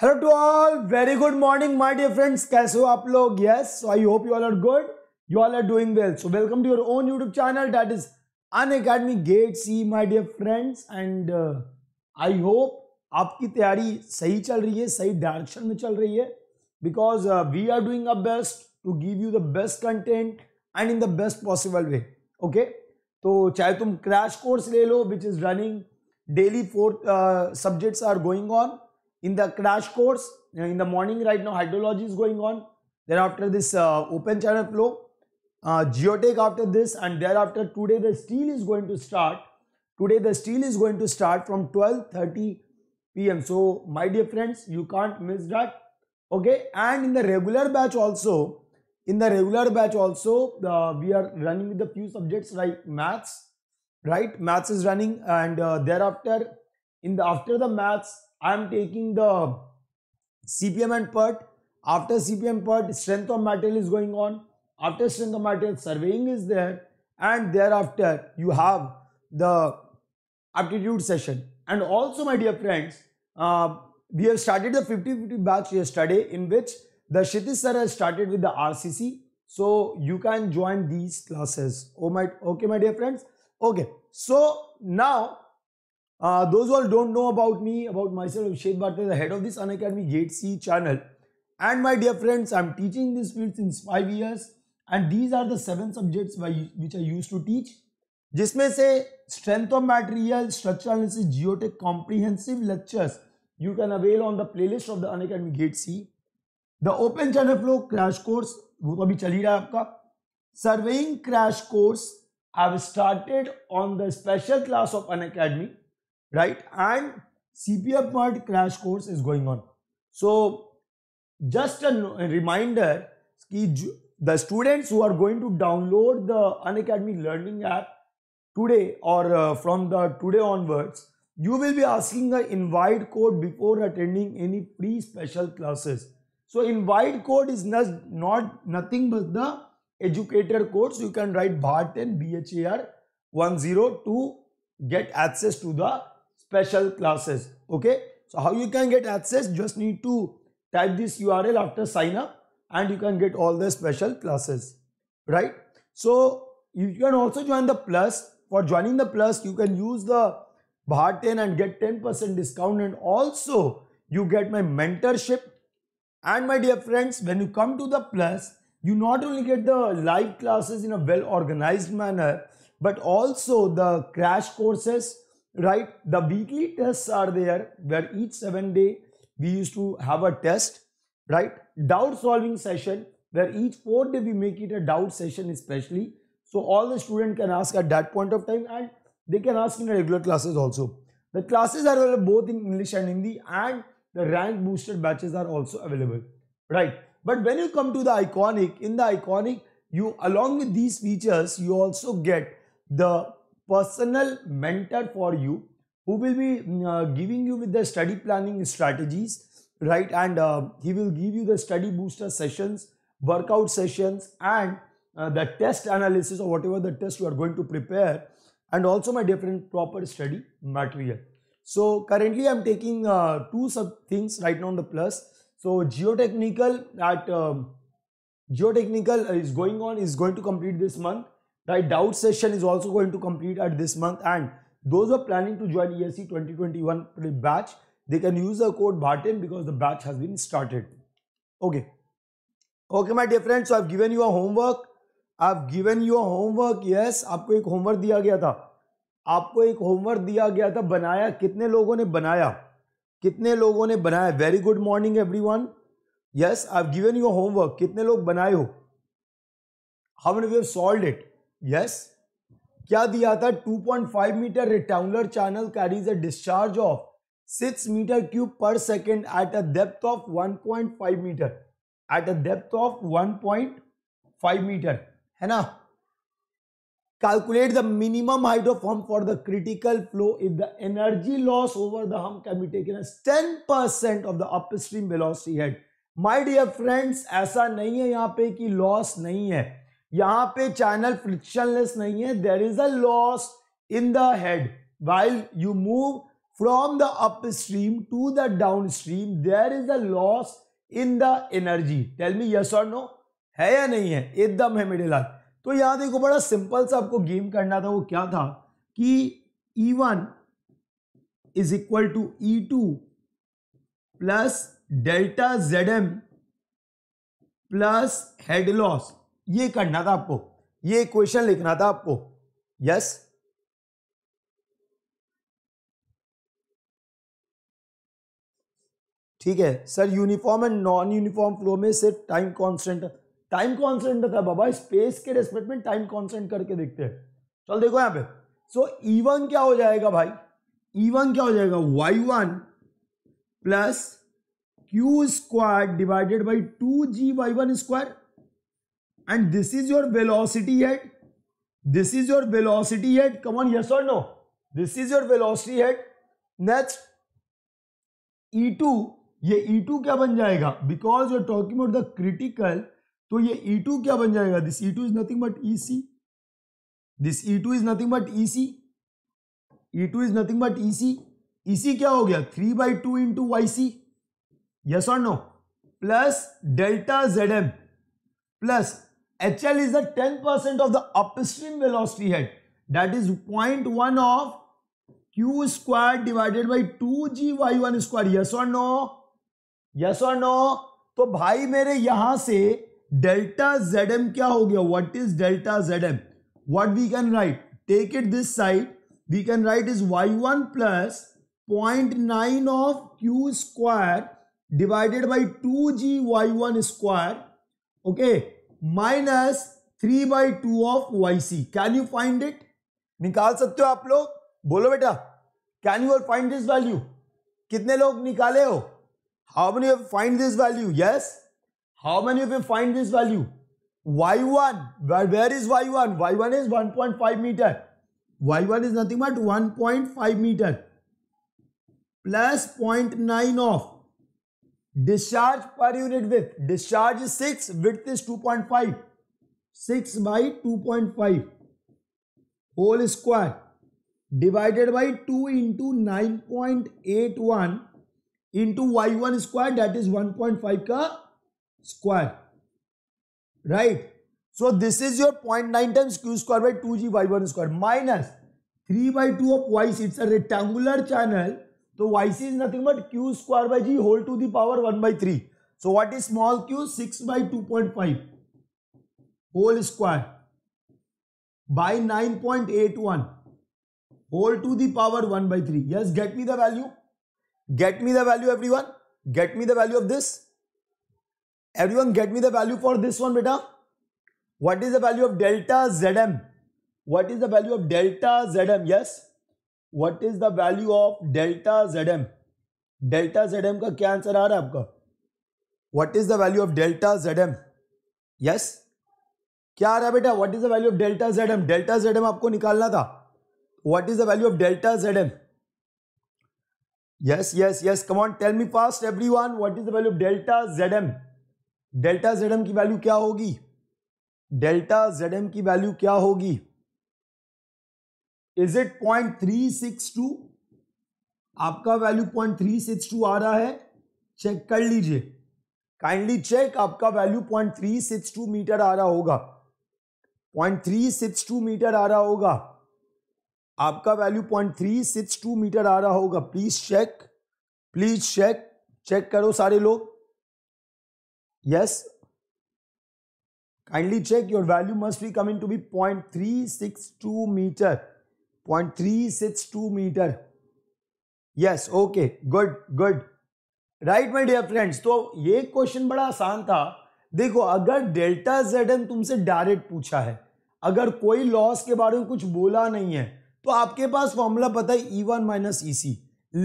Hello to all very good morning my dear friends कैसे हो आप लोग yes I hope you all are good you all are doing well so welcome to your own YouTube channel that is Unacademy GATE CE my dear friends and I hope आपकी तैयारी सही चल रही है सही direction में चल रही है because we are doing a best to give you the best content and in the best possible way okay तो चाहे तुम क्रैश कोर्स ले लो which is running daily four subjects are going on in the crash course in the morning right now hydrology is going on Then after this uh, open channel flow uh, geotech after this and thereafter today the steel is going to start today the steel is going to start from 12:30 pm so my dear friends you can't miss that okay and in the regular batch also in the regular batch also uh, we are running with the few subjects like maths right maths is running and uh, thereafter in the after the maths I'm taking the CPM and PERT. After CPM PERT, strength of material is going on. After strength of material, surveying is there. And thereafter, you have the aptitude session. And also, my dear friends, uh, we have started the 50-50 batch yesterday in which the Kshitish sir has started with the RCC. So, you can join these classes. Oh my, okay, my dear friends. Okay, so now uh, those who all don't know about me, about myself, I'm Shed Bharti, the head of this Unacademy Gate C channel. And my dear friends, I'm teaching this field since five years, and these are the seven subjects which I used to teach. जिसमें से strength of material, structural analysis, geotech comprehensive lectures you can avail on the playlist of the Unacademy Gate C. The open channel flow crash course वो अभी चल ही रहा है आपका surveying crash course I have started on the special class of right? And CPF Part crash course is going on. So just a reminder, the students who are going to download the Unacademy learning app today or uh, from the today onwards, you will be asking the invite code before attending any free special classes. So invite code is not, not nothing but the educator code. So you can write BHAR 10 BHAR 10 to get access to the special classes okay so how you can get access just need to type this url after sign up and you can get all the special classes right so you can also join the plus for joining the plus you can use the bahar 10 and get 10% discount and also you get my mentorship and my dear friends when you come to the plus you not only get the live classes in a well organized manner but also the crash courses right? The weekly tests are there where each seven day we used to have a test, right? Doubt solving session where each four day we make it a doubt session especially. So all the student can ask at that point of time and they can ask in regular classes also. The classes are available both in English and Hindi and the rank boosted batches are also available, right? But when you come to the iconic, in the iconic, you along with these features, you also get the personal mentor for you who will be uh, giving you with the study planning strategies right and uh, he will give you the study booster sessions workout sessions and uh, the test analysis or whatever the test you are going to prepare and also my different proper study material so currently i'm taking uh, two sub things right now on the plus so geotechnical at um, geotechnical is going on is going to complete this month right? Doubt session is also going to complete at this month and those who are planning to join ESC 2021 pre batch, they can use the code BARTEN because the batch has been started. Okay. Okay, my dear friends, so I've given you a homework. I've given you a homework. Yes, aapko ek homework diya gaya tha aapko ek homework diya gaya tha banaya kitne logo ne banaya kitne logo ne banaya Very good morning, everyone. Yes, I've given you a homework. kitne log banaye ho How many of you have solved it? Yes क्या दिया था 2.5 metre rectangular channel carries a discharge of 6 metre cube per second at a depth of 1.5 metre at a depth of 1.5 metre है ना calculate the minimum height of hump for the critical flow if the energy loss over the hump can be taken as 10 percent of the upstream velocity head my dear friends ऐसा नहीं है यहां पे कि loss नहीं है यहां पे चैनल फ्रिक्शनलेस नहीं है there is a loss in the head while you move from the up upstream to the down downstream there is a loss in the energy tell me yes और no है या नहीं है एकदम है मेरे लाल तो यहां देखो बड़ा सिंपल सा आपको गेम करना था वो क्या था कि E one is equal to E two plus delta Z M plus head loss ये करना था आपको ये क्वेश्चन लिखना था आपको यस ठीक है sir uniform and non uniform flow में सिर्फ टाइम कांस्टेंट टाइम कांस्टेंट था बाबा स्पेस के रेस्पेक्ट में टाइम कांस्टेंट करके देखते हैं चल देखो यहां पे सो so, e क्या हो जाएगा भाई ई e क्या हो जाएगा Y one plus Q square divided by two ji Y one square and this is your velocity head this is your velocity head come on yes or no this is your velocity head next e2 ये e2 क्या बन जाएगा because you are talking about the critical तो ये e2 क्या बन जाएगा this e2 is nothing but ec this e2 is nothing but ec e2 is nothing but ec ec क्या हो गया three by two into Y C yes और no plus delta Z M plus HL is the 10% of the upstream velocity head. That is 0.1 of Q square divided by 2GY1 square. Yes or no? Yes or no? तो भाई मेरे यहां से delta Z M क्या हो गया what is delta Z M what we can write take it this side we can write is Y one plus point nine of Q square divided by two ji Y one square okay minus three by two of Y C can you find it निकाल सकते हो आप लोग बोलो बेटा can you find this value कितने लोग निकाले हो how many you find this value yes how many you find this value Y one where is Y one Y one is one point five metre Y one is nothing but one point five metre plus point nine of discharge per unit with discharge six with is two point five six by two point five whole square divided by two into nine point eight one into Y one square that is one point five का square right so this is your point nine times Q square by two ji Y one square minus three by two of Y C it's a rectangular channel So yc is nothing but q square by g whole to the power 1 by 3. So what is small q? 6 by 2.5 whole square by 9.81 whole to the power 1 by 3. Yes, get me the value. Get me the value everyone. Get me the value of this. Everyone get me the value for this one beta. What is the value of delta zm? What is the value of delta zm? Yes. What is the value of delta Z M delta Z M का क्या answer आ रहा है आपका what is the value of delta Z M yes क्या आ रहा है बेटा what is the value of delta Z M delta Z M आपको निकालना था what is the value of delta Z M yes yes yes come on tell me fast one what is the value of delta Z M delta Z M की value क्या होगी delta Z M की value क्या होगी is it point three six two आपका value point three six two आ रहा है चेक कर लीजिए काइंडली चेक आपका value point three six two meter आ रहा होगा point three six two meter आ रहा होगा आपका value point three six two meter आ रहा होगा please check please check check करो सारे लोग yes kindly check value must be coming to be point three six two metre three six two metre yes okay good good right my dear friends तो ये question बड़ा आसान था देखो अगर डेल्टा जेड एन तुमसे डायरेक्ट पूछा है अगर कोई लॉस के बारे में कुछ बोला नहीं है तो आपके पास फॉर्मूला पता है ई वन माइनस ई सी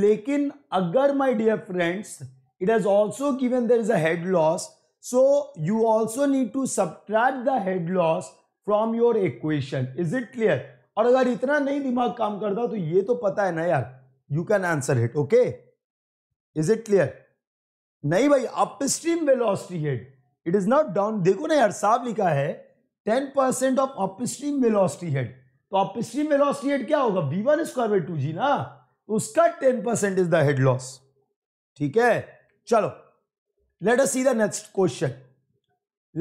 लेकिन अगर my dear friends it has also given there is a head loss so you also need to subtract the head loss from your equation is it clear और अगर इतना नहीं दिमाग काम करता तो ये तो पता है ना यार you can answer it okay is it clear नहीं भाई upstream velocity head it is not down देखो ना यार साफ लिखा है ten percent of upstream velocity head तो अपस्ट्रीम वेलोसिटी हेड क्या होगा V one square by two g ना उसका ten percent is the head loss ठीक है चलो let us see the next question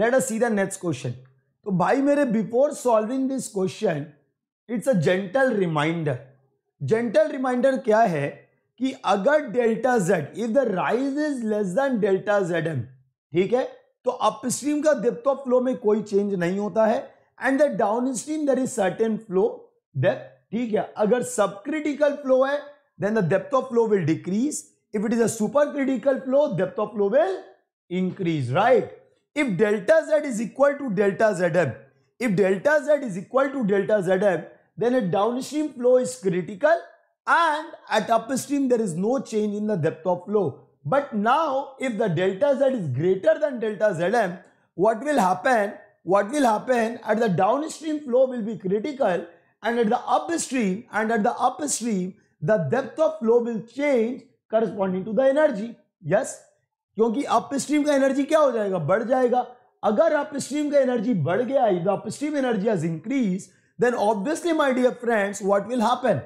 let us see the next question तो भाई मेरे before solving this question it's a gentle reminder gentle reminder क्या है कि अगर delta Z if the rise is less than delta Z M ठीक है तो अपस्ट्रीम का डेप्थ ऑफ फ्लो में कोई चेंज नहीं होता है and the down downstream there is certain flow depth ठीक है अगर सब क्रिटिकल फ्लो है then the depth of flow will decrease if it is a supercritical flow depth of flow will increase right if delta Z is equal to delta Z M if delta Z is equal to delta Z M then a downstream flow is critical and at upstream there is no change in the depth of flow. But now if the delta Z is greater than delta Zm, what will happen? What will happen at the downstream flow will be critical and at the upstream and at the upstream the depth of flow will change corresponding to the energy. Yes, kyunki upstream ka energy kya ho jayega badh jayega agar upstream ka energy badh gaya if the upstream energy has increased then obviously, my dear friends, what will happen?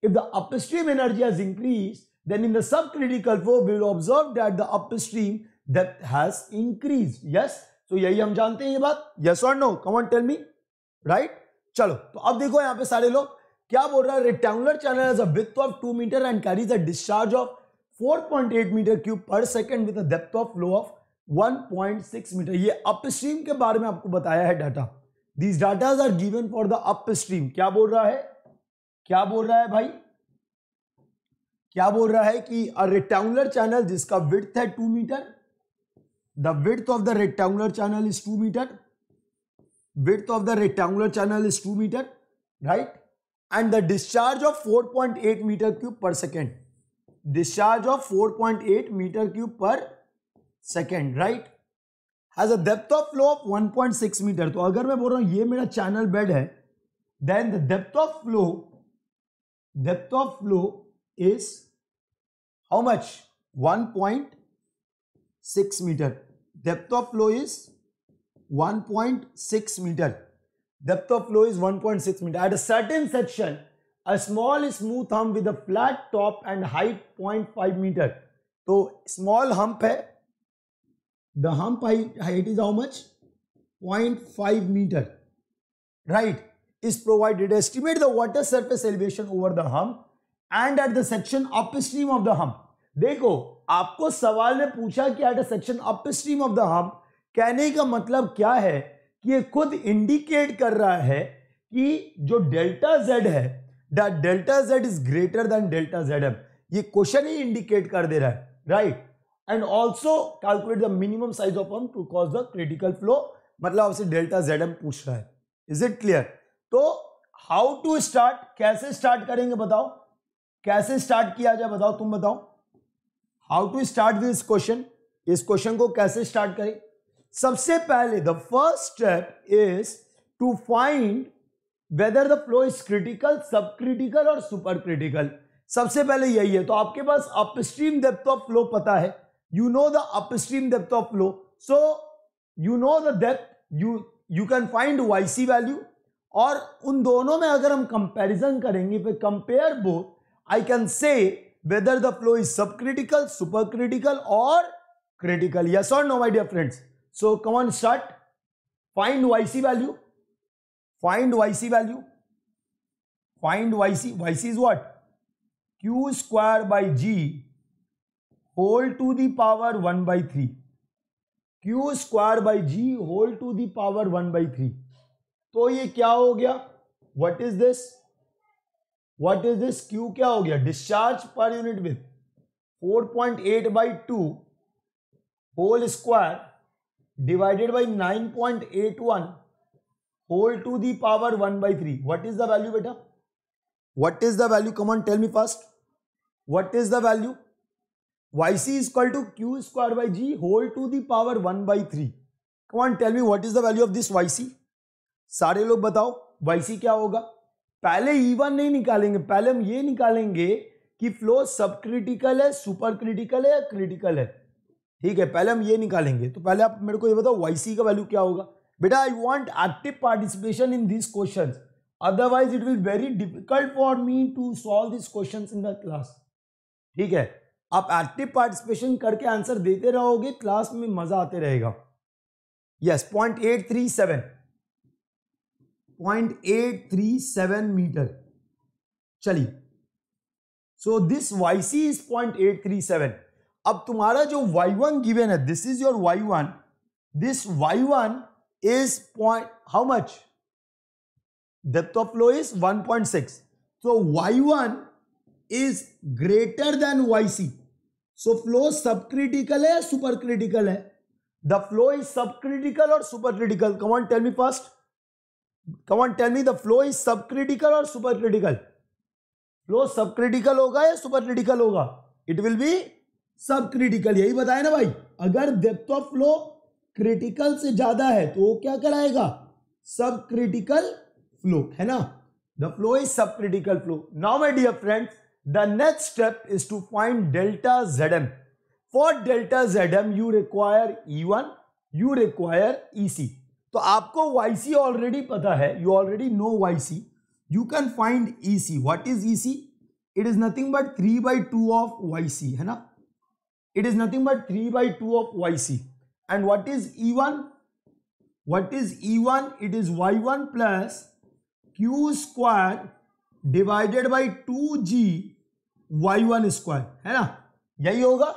If the upstream energy has increased, then in the subcritical flow, we will observe that the upstream that has increased. Yes? so yahi hum jante hain ye baat yes or no come on tell me right chalo to ab dekho yahan pe sare log kya bol raha hai rectangular channel has a width of 2 meter and carries a discharge of 4.8 meter cube per second with a depth of flow of 1.6 meter ye upstream ke bare mein aapko bataya hai data these datas are given for the up upstream क्या बोल रहा है क्या बोल रहा है भाई क्या बोल रहा है कि अ रेक्टेंगुलर चैनल जिसका विड्थ है two metre the width of the rectangular channel is two metre width of the rectangular channel is two metre right and the discharge of 4.8 metre cube per second discharge of 4.8 metre cube per second right as a depth of flow of one point six metre तो अगर मैं बोल रहा हूं ये मेरा channel bed है then the depth of flow depth of flow is how much 1.6 metre depth of flow is 1.6 metre depth of flow is 1.6 metre at a certain section a small smooth hump with flat top and height point five metre तो small hump है The hump height is how much? 0.5 meter, right? Is provided. Estimate the water surface elevation over the hump and at the section upstream of the hump. देखो आपको सवाल में पूछा कि at a section upstream of the hump कहने का मतलब क्या है कि ये खुद इंडिकेट कर रहा है कि जो डेल्टा जेड है the delta Z is greater than delta Z M ये क्वेश्चन ही इंडिकेट कर दे रहा है right right? And also calculate the minimum size of pump to cause the critical flow मतलब आपसे डेल्टा जेड एम पूछ रहा है इज इट क्लियर तो हाउ टू स्टार्ट कैसे स्टार्ट करेंगे बताओ कैसे स्टार्ट किया जाए बताओ तुम बताओ how to start this question इस क्वेश्चन को कैसे स्टार्ट करें सबसे पहले the first step is to find whether the flow is critical subcritical और सुपर क्रिटिकल सबसे पहले यही है तो आपके पास अपस्ट्रीम डेप्थ ऑफ फ्लो पता है you know the upstream depth of flow. So you know the depth, you you can find YC value. और उन दोनों में अगर हम कंपैरिजन करेंगे फिर compare both I can say whether the flow is सब क्रिटिकल सुपर क्रिटिकल और क्रिटिकल यस और no my dear friends so come on start find YC value find YC value find YC YC is what Q square by g whole to the power one by three Q square by ji whole to the power one by three तो ये क्या हो गया what is this what is this Q क्या हो गया discharge per unit width four point eight by two whole square divided by nine point eight one whole to the power one by three what is the value बेटा what is the value come on tell me first what is the value yc is equal to q square by g whole to the power 1 by 3 come on tell me what is the value of this yc सारे लोग बताओ yc क्या होगा पहले e1 नहीं निकालेंगे पहले हम ये निकालेंगे कि फ्लो सब क्रिटिकल है सुपर क्रिटिकल है या क्रिटिकल है ठीक है पहले हम ये निकालेंगे तो पहले आप मेरे को ये बताओ yc का वैल्यू क्या होगा बेटा I want active participation in this question otherwise it will very difficult for me to solve this question in the class ठीक है आप एक्टिव पार्टिसिपेशन करके आंसर देते रहोगे क्लास में मजा आते रहेगा yes point eight three seven point eight three seven metre चलिए so this Y C is point eight three seven अब तुम्हारा जो वाई वन गिवेन है this is your Y one this Y one is point how much depth of flow is one point six Y one is greater than Y C so flow सब critical है supercritical है the flow is सब subcritical और supercritical come on tell me first come on tell me the flow is सब subcritical और supercritical flow सब subcritical होगा या सुपर क्रिटिकल होगा it will be subcritical यही बताया ना भाई अगर डेप्थ ऑफ फ्लो क्रिटिकल से ज्यादा है तो वो क्या कराएगा सब क्रिटिकल फ्लो है ना द फ्लो इज सब critical flow now my dear friends The next step is to find delta Zm. For delta Zm, you require E1, you require EC. So, आपको YC already पता है you already YC. You can find EC. What is EC? It is nothing but 3 by 2 of YC, है ना? It is nothing but 3 by 2 of YC. And what is E1? What is E1? It is Y1 plus Q square divided by two ji Y one square है ना यही होगा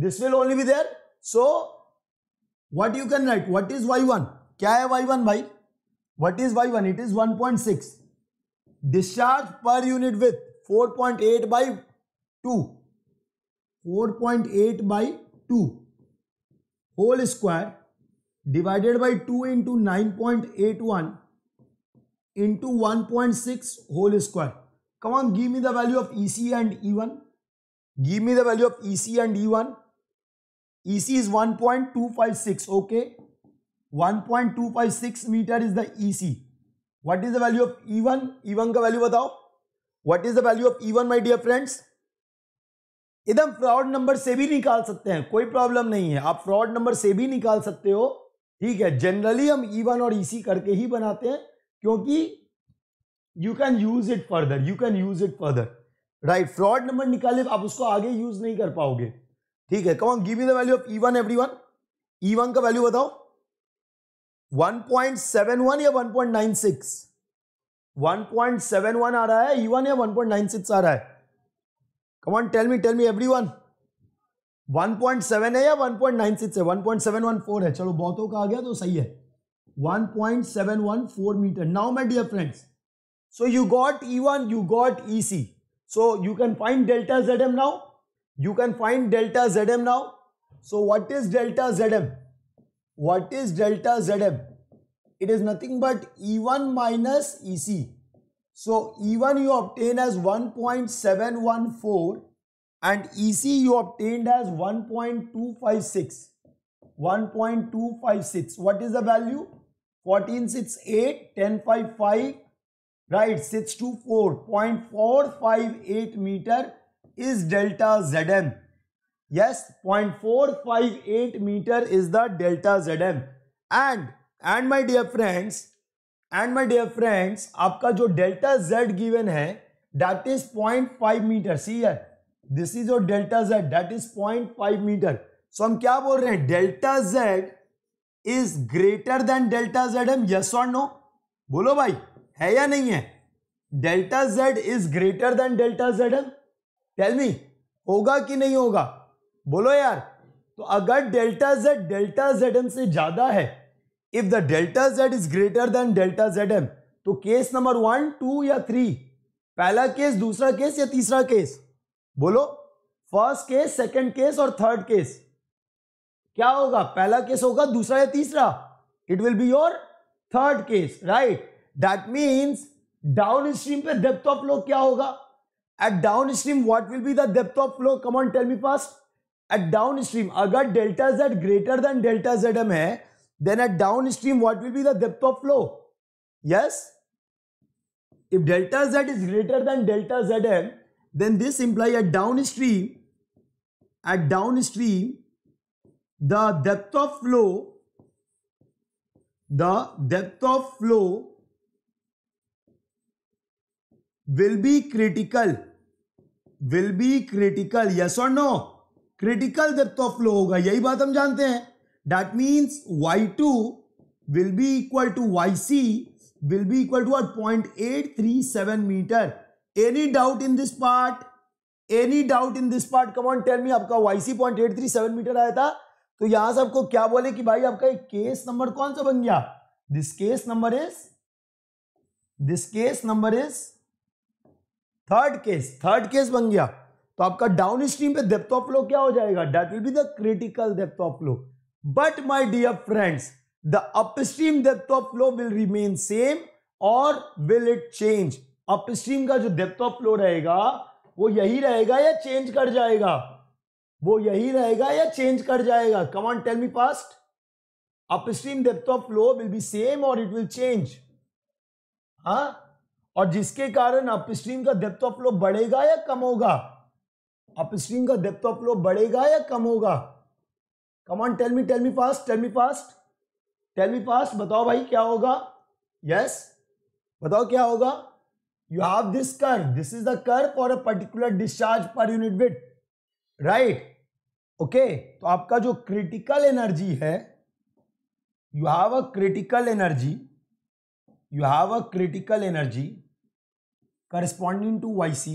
this will only be there so what you can write what is Y one क्या है Y one भाई what is Y one it is one point six discharge per unit width four point eight by two four point eight by two whole square divided by two into nine point eight one into 1.6 whole square. Come on, give me the value of EC and E1. Give me the value of EC and E1. EC is 1.256, okay? 1.256 meter is the EC. What is the value of E1? E1 का value बताओ. What is the value of E1, my dear friends? इधर fraud number से भी निकाल सकते हैं कोई problem नहीं है आप fraud number से भी निकाल सकते हो ठीक है Generally हम E1 और EC करके ही बनाते हैं क्योंकि you can use it further you can use it further right Froude number निकाले आप उसको आगे यूज नहीं कर पाओगे ठीक है come give me the value of E one every one E one का वैल्यू बताओ 1.71 या 1.96 1.71 आ रहा है ई e वन या 1.96 आ रहा है on tell me tell me every one 1.7 है या 1.96 है 1.714 है चलो बहुतों का आ गया तो सही है 1.714 meter. Now my dear friends, so you got E1, you got EC. So you can find delta ZM now. You can find delta ZM now. So what is delta ZM? What is delta ZM? It is nothing but E1 minus EC. So E1 you obtain as 1.714 and EC you obtained as 1.256. 1.256. What is the value? Fourteen six eight ten five five right six two four point four five eight metre is delta Z M yes point four five eight metre is the delta Z M and and my dear friends and my dear friends आपका जो delta Z given है is point five metre see here this is your delta z that is 0.5 metre so हम क्या बोल रहे हैं delta Z is greater than delta Z M yes और no बोलो भाई है या नहीं है delta Z is greater than delta Z M tell me होगा कि नहीं होगा बोलो यार तो अगर delta Z delta Z M से ज्यादा है if the delta Z is greater than delta Z M तो केस नंबर वन टू या थ्री पहला केस दूसरा केस या तीसरा केस बोलो फर्स्ट केस सेकंड केस और थर्ड केस क्या होगा पहला केस होगा दूसरा या तीसरा it will be your third case right that means down stream पे डेप्थ ऑफ फ्लो क्या होगा at downstream what will be the depth of flow come on tell me fast at downstream अगर delta Z greater than delta Z M है then at downstream what will be the depth of flow yes is greater than delta Z M then this imply at downstream at downstream the depth of flow the depth of flow will be critical will be critical yes or no critical depth of flow होगा यही बात हम जानते हैं that means y2 will be equal to yc will be equal to what 0.837 meter any doubt in this part any doubt in this part come on tell me आपका yc 0.837 meter आया था तो यहां से आपको क्या बोले कि भाई आपका केस नंबर कौन सा बन गया this case number is this case number is third case third case बन गया तो आपका डाउन स्ट्रीम पे डेप्थ ऑफ फ्लो क्या हो जाएगा that will be the critical depth of flow but my dear friends the upstream depth of flow will remain same और will it change upstream का जो डेप्थ ऑफ फ्लो रहेगा वो यही रहेगा या चेंज कर जाएगा वो यही रहेगा या चेंज कर जाएगा come on tell me fast upstream depth of flow will be same और इट विल चेंज हाँ और जिसके कारण अपस्ट्रीम का डेप्थ ऑफ फ्लो बढ़ेगा या कम होगा अपस्ट्रीम का डेप्थ ऑफ फ्लो बढ़ेगा या कम होगा come on tell me tell me fast tell me fast tell me fast बताओ भाई क्या होगा यस yes? बताओ क्या होगा you have this curve this is the curve for a particular discharge per unit width right okay तो आपका जो क्रिटिकल एनर्जी है you have a critical energy you have a critical energy corresponding to Y C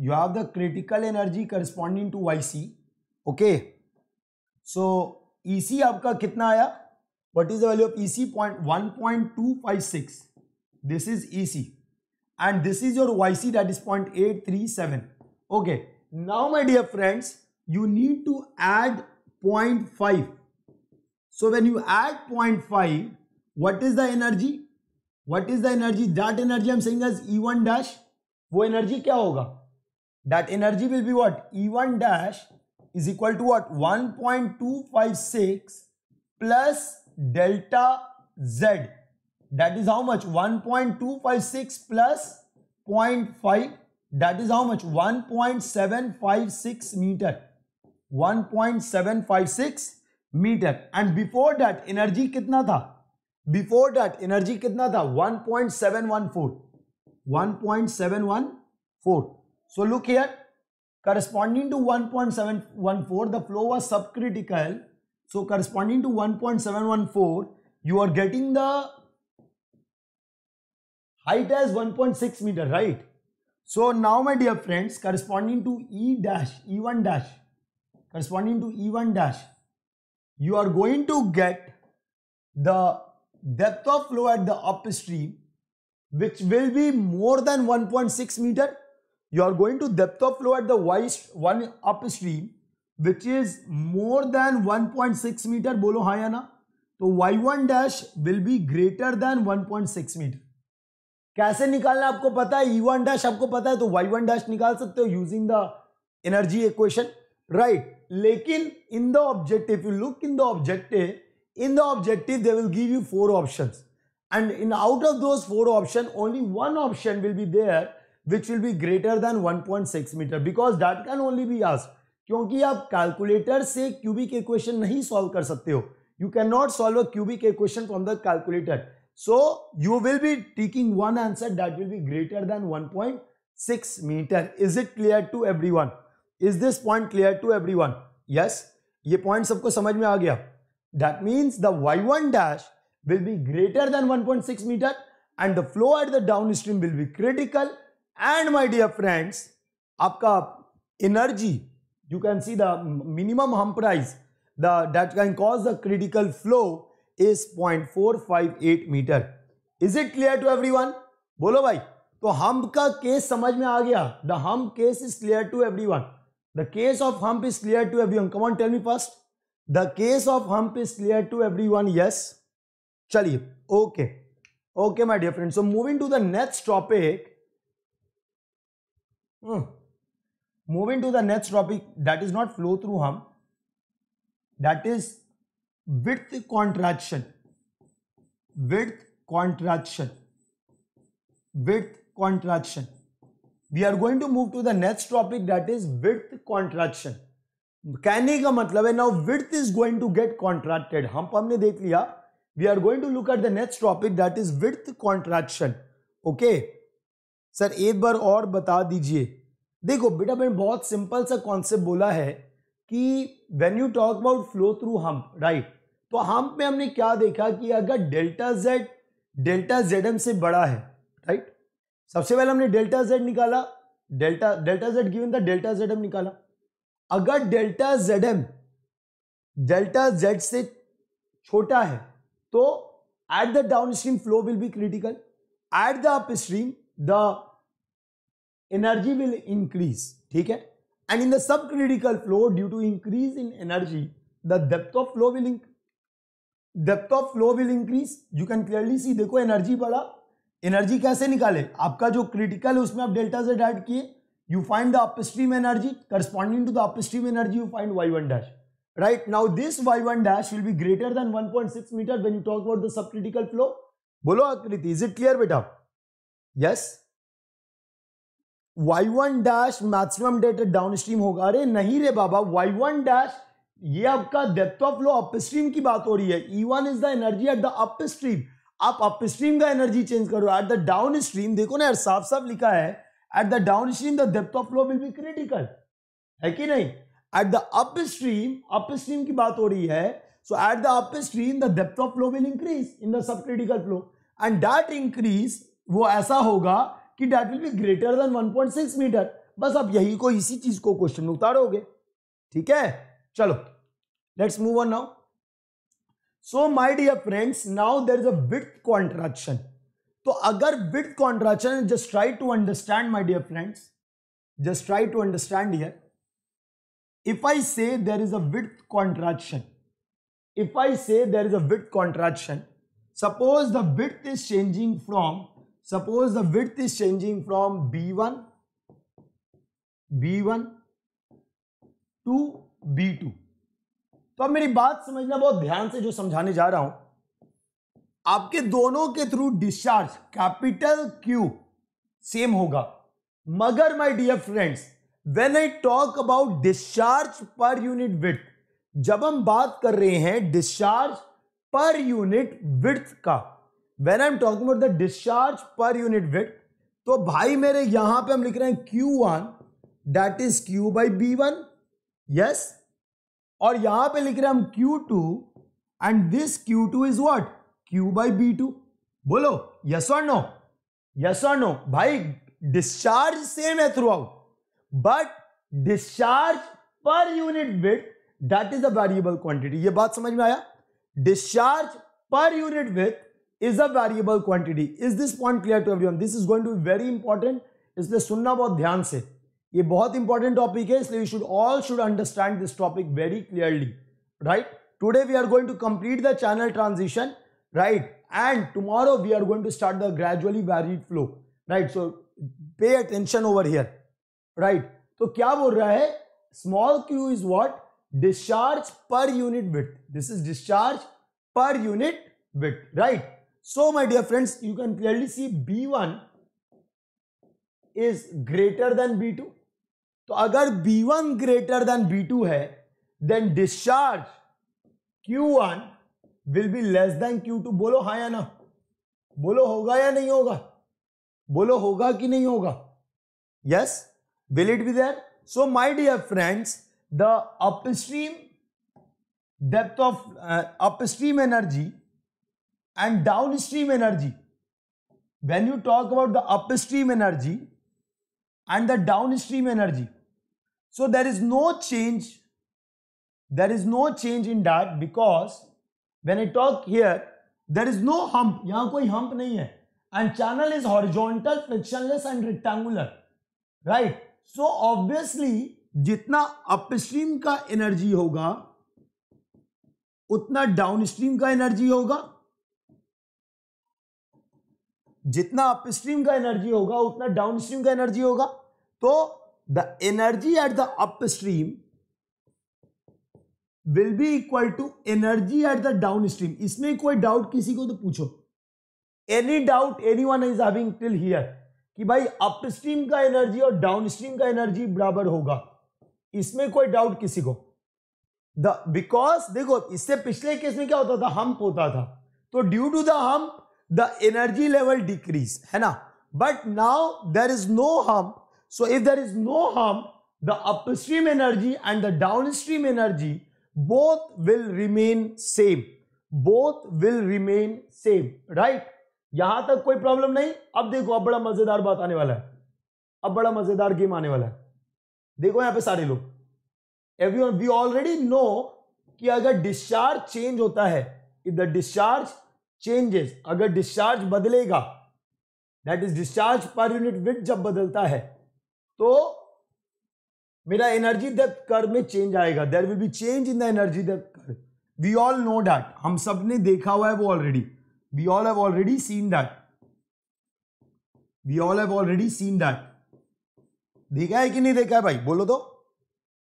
you have the critical energy corresponding to Y C okay so E C आपका कितना आया what is the value of E C point one point two five six this is E C and this is your Y C that is point eight three seven okay now my dear friends you need to add 0.5 so when you add 0.5 what is the energy what is the energy that energy i'm saying as e1 dash wo energy kya hoga that energy will be what e1 dash is equal to what 1.256 plus delta z that is how much 1.256 plus 0.5 that is how much 1.756 meter 1.756 meter, and before that energy kitna tha? Before that energy kitna tha? 1.714 1.714 so look here corresponding to 1.714 the flow was subcritical so corresponding to 1.714 you are getting the height as 1.6 meter right so now my dear friends corresponding to e dash e1 dash corresponding to E1 dash, you are going to get the depth of flow at the upstream which will be more than 1.6 meter. You are going to depth of flow at the y one upstream which is more than 1.6 meter bolo ha ya na तो y1 dash will be greater than 1.6 meter कैसे निकालना आपको पता है E one dash आपको पता है तो वाई वन डैश निकाल सकते हो using the energy equation right लेकिन in the objective you look in the objective in the objective they will give you four option and in out of those four option only one option will be there which will be greater than 1.6 meter because that can only be as क्योंकि आप calculator से cubic equation नहीं solve कर सकते हो you can not solve a cubic equation from the calculator so you will be taking one answer that will be greater than six meter is it clear to every one is this point clear to every one yes ये point सबको समझ में आ गया that means the Y one dash will be greater than 1.6 meter and the flow at the down stream will be critical and my dear friends आपका energy you can see the minimum hump prize the that can cause the critical flow is point four five eight metre is it clear to every one बोलो भाई तो हम का case समझ में आ गया the hump case is clear to every one The case of hump is clear to everyone. Come on, tell me first. The case of hump is clear to everyone. Yes. Chali. Okay. Okay, my dear friends. So moving to the next topic. Hmm. Moving to the next topic that is not flow through hump. That is width contraction. Width contraction. Width contraction. We are going to move to the next topic that is width contraction कहने का मतलब है now width is going to get contracted हम तो हमने देख लिया we are going to look at the next topic that is width contraction okay sir एक बार और बता दीजिए देखो बेटा मैंने बहुत सिंपल सा कॉन्सेप्ट बोला है कि when you talk about flow through hump right तो हम में हमने क्या देखा कि अगर delta Z delta Z M से बड़ा है राइट सबसे पहले हमने डेल्टा जेड निकाला डेल्टा डेल्टा जेड गिवन था डेल्टा जेड एम निकाला अगर delta Z M delta Z से छोटा है तो at the down stream flow will be critical at the up stream the energy will increase ठीक है and in the sub critical flow due to increase in energy the depth of flow will depth of flow will increase you can clearly see देखो energy बढ़ा energy कैसे निकाले आपका जो critical है उसमें आप डेल्टा जेड ऐड किए you find the upstream energy corresponding to the upstream energy you find Y one dash right now this Y one dash will be greater than 1.6 meter when you talk about the sub critical flow बोलो Akriti is it clear बेटा yes Y one dash maximum data down होगा अरे नहीं रे बाबा Y one dash ये आपका depth of flow upstream की बात हो रही है E one is the energy at the upstream आप अप स्ट्रीम का एनर्जी चेंज करो एट द डाउन स्ट्रीम देखो ना यार साफ साफ लिखा है at the down stream the depth of flow will be critical है कि नहीं at the up stream up stream की बात हो रही है so at the up stream the depth of flow will increase in the sub critical flow and that increase वो ऐसा होगा कि that will be greater than 1.6 meter बस आप यही को इसी चीज को क्वेश्चन में उतारोगे ठीक है चलो let's move on now so my dear friends now there is a width contraction तो अगर width contraction just try to understand my dear friends just try to understand here if i say there is a width contraction if i say there is a width contraction suppose the width is changing from suppose the width is changing from b1 b1 to b2 तो अब मेरी बात समझना बहुत ध्यान से जो समझाने जा रहा हूं आपके दोनों के through discharge capital Q same होगा मगर my dear friends when I talk about discharge per unit width जब हम बात कर रहे हैं डिस्चार्ज पर यूनिट विथ का when I am talking about the discharge per unit width तो भाई मेरे यहां पे हम लिख रहे हैं Q one that is Q by B one yes और यहां पे लिख रहे हैं हम Q2 and this Q2 is what Q by B two बोलो यस और नो यस और नो भाई डिस्चार्ज सेम है throughout but discharge per unit width that is a variable quantity ये बात समझ में आया discharge per unit width is a variable quantity is this point clear to every this is going to very important इसलिए सुनना बहुत ध्यान से ये बहुत इंपॉर्टेंट टॉपिक है इसलिए you should all should understand this topic very clearly right today we are going to complete the channel transition right and tomorrow we are going to start the gradually varied flow right so pay attention over here right तो क्या बोल रहा है small Q is what discharge per unit width this is discharge per unit width right so my dear friends you can clearly see B one is greater than B two तो अगर B1 one greater than B है then discharge Q1 one will be less than Q2 बोलो हा या ना बोलो होगा या नहीं होगा बोलो होगा कि नहीं होगा yes will it be there so my dear friends the upstream depth of upstream energy and down stream energy when you talk about the upstream energy and the down stream energy So there is no change. There is no change in that because when I talk here, there is no hump. yahan koi hump nahi hai And channel is horizontal, frictionless and rectangular. Right? So obviously jitna upstream ka energy hoga उतना downstream का energy होगा जितना upstream का energy होगा उतना downstream का energy होगा तो energy at the the upstream will be equal to energy at the down stream इसमें कोई डाउट किसी को तो पूछो any doubt any one is having till here कि भाई अपस्ट्रीम का एनर्जी और डाउन स्ट्रीम का एनर्जी बराबर होगा इसमें कोई डाउट किसी को द बिकॉज देखो इससे पिछले केस में क्या होता था हम्प होता था तो due to the hump the energy level decrease है ना but now there is no hump So if there is no harm, the upstream energy and the downstream energy both will remain same. Both will remain same, right? यहां तक कोई problem नहीं अब देखो अब बड़ा मजेदार बात आने वाला है अब बड़ा मजेदार गेम आने वाला है देखो यहां पे सारे लोग एवरी वी ऑलरेडी नो कि अगर डिस्चार्ज चेंज होता है इफ द डिस्चार्ज चेंजेस अगर डिस्चार्ज बदलेगा that is discharge per unit width जब बदलता है तो मेरा एनर्जी दैट कर में चेंज आएगा there will be change in the energy that curve we all know that हम सब ने देखा हुआ है वो already we all have already seen that we all have already seen that देखा है कि नहीं देखा है भाई बोलो तो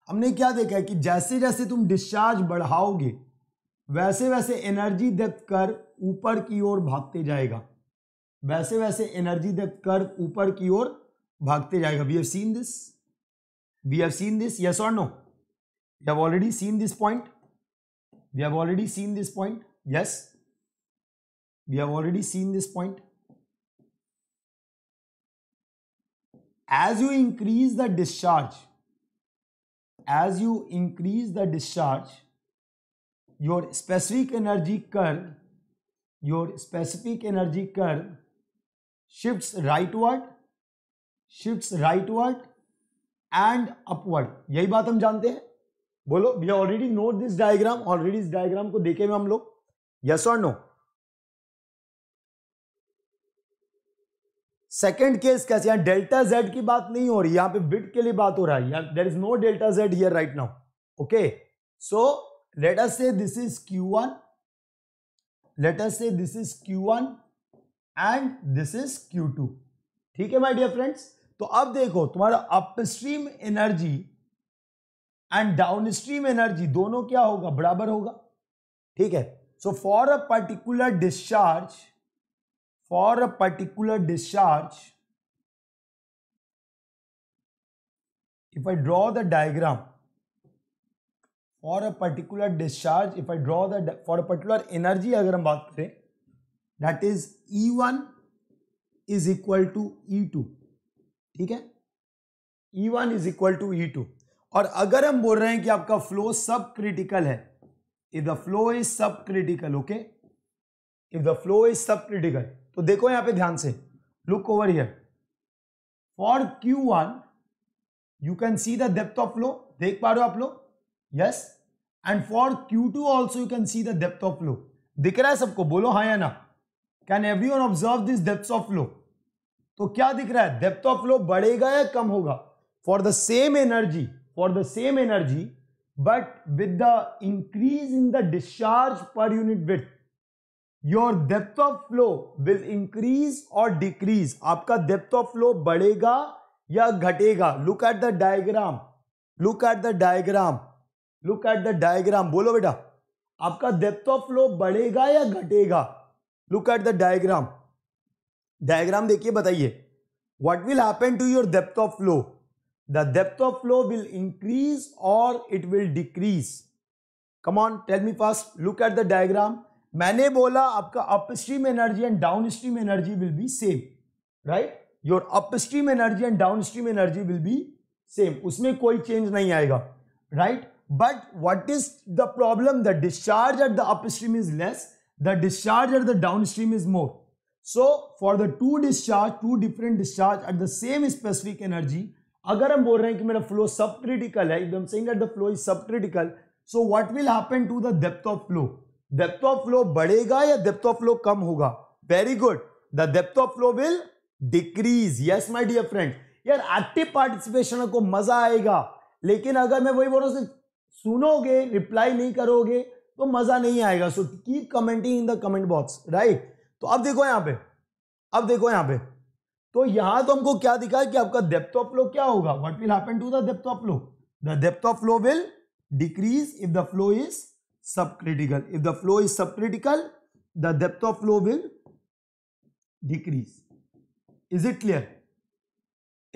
हमने क्या देखा है कि जैसे जैसे तुम डिस्चार्ज बढ़ाओगे वैसे वैसे एनर्जी डेप्थ कर ऊपर की ओर भागते जाएगा वैसे वैसे एनर्जी डेप्थ कर ऊपर की ओर भागते जाएगा we have seen this we have seen this yes और no we have already seen this point we have already seen this point yes we have already seen this point as you increase the discharge as you increase the discharge your specific energy curve your specific energy curve shifts rightward shift rightward and upward यही बात हम जानते हैं बोलो we already know this diagram already इस diagram को देखे हुए हम लोग यस और नो सेकेंड केस कैसे यहां डेल्टा जेड की बात नहीं हो रही यहां पे बिट के लिए बात हो रहा है there is no delta Z here right now okay so let us say this is Q one let us say this is Q one and this is Q two ठीक है माय डियर फ्रेंड्स तो अब देखो तुम्हारा upstream energy and downstream energy दोनों क्या होगा बराबर होगा ठीक है so for a particular discharge for a particular discharge if I draw the diagram for a particular discharge if I draw the for a particular energy अगर हम बात करें that is E one is equal to E two ठीक है E one is equal to E two और अगर हम बोल रहे हैं कि आपका फ्लो सब क्रिटिकल है इफ द फ्लो इज सब critical okay if the flow is सब क्रिटिकल तो देखो यहां पे ध्यान से look over here for Q one you can see the depth of flow देख पा रहे हो आप लोग yes and for Q two also you can see the depth of flow दिख रहा है सबको बोलो हाँ या ना can every one observe this depth of flow तो क्या दिख रहा है डेप्थ ऑफ फ्लो बढ़ेगा या कम होगा for the same energy for the same energy but with the increase in the discharge per unit width your depth of flow will increase और डिक्रीज आपका डेप्थ ऑफ फ्लो बढ़ेगा या घटेगा look at the diagram look at the diagram look at the diagram बोलो बेटा आपका depth of flow बढ़ेगा या घटेगा look at the diagram diagram देखिए बताइए what will happen to your depth of flow the depth of flow will increase और it will decrease come on tell me fast look at the diagram मैंने बोला आपका upstream energy and downstream energy will be same right your upstream energy and downstream energy will be same उसमें कोई change नहीं आएगा right but what is the problem the discharge at the upstream is less the discharge at the downstream is more so for the two discharge two different discharge at the same specific energy अगर हम बोल रहे हैं कि मेरा flow सब critical है एकदम सेइंग द फ्लो इज सब subcritical so what will happen to the depth of flow depth of flow बढ़ेगा या डेप्थ ऑफ फ्लो कम होगा very good the depth of flow will decrease yes my dear friend यार active participation को मजा आएगा लेकिन अगर मैं वही बोल रहा हूँ सुनोगे रिप्लाई नहीं करोगे तो मजा नहीं आएगा so keep commenting in the comment box right तो अब देखो यहां पे अब देखो यहां पे तो यहां तो हमको क्या दिखा है कि आपका डेप्थ ऑफ फ्लो क्या होगा what will happen to the depth of flow the depth of flow will decrease if the flow is सब subcritical if the flow is सब subcritical the depth of flow will decrease is it clear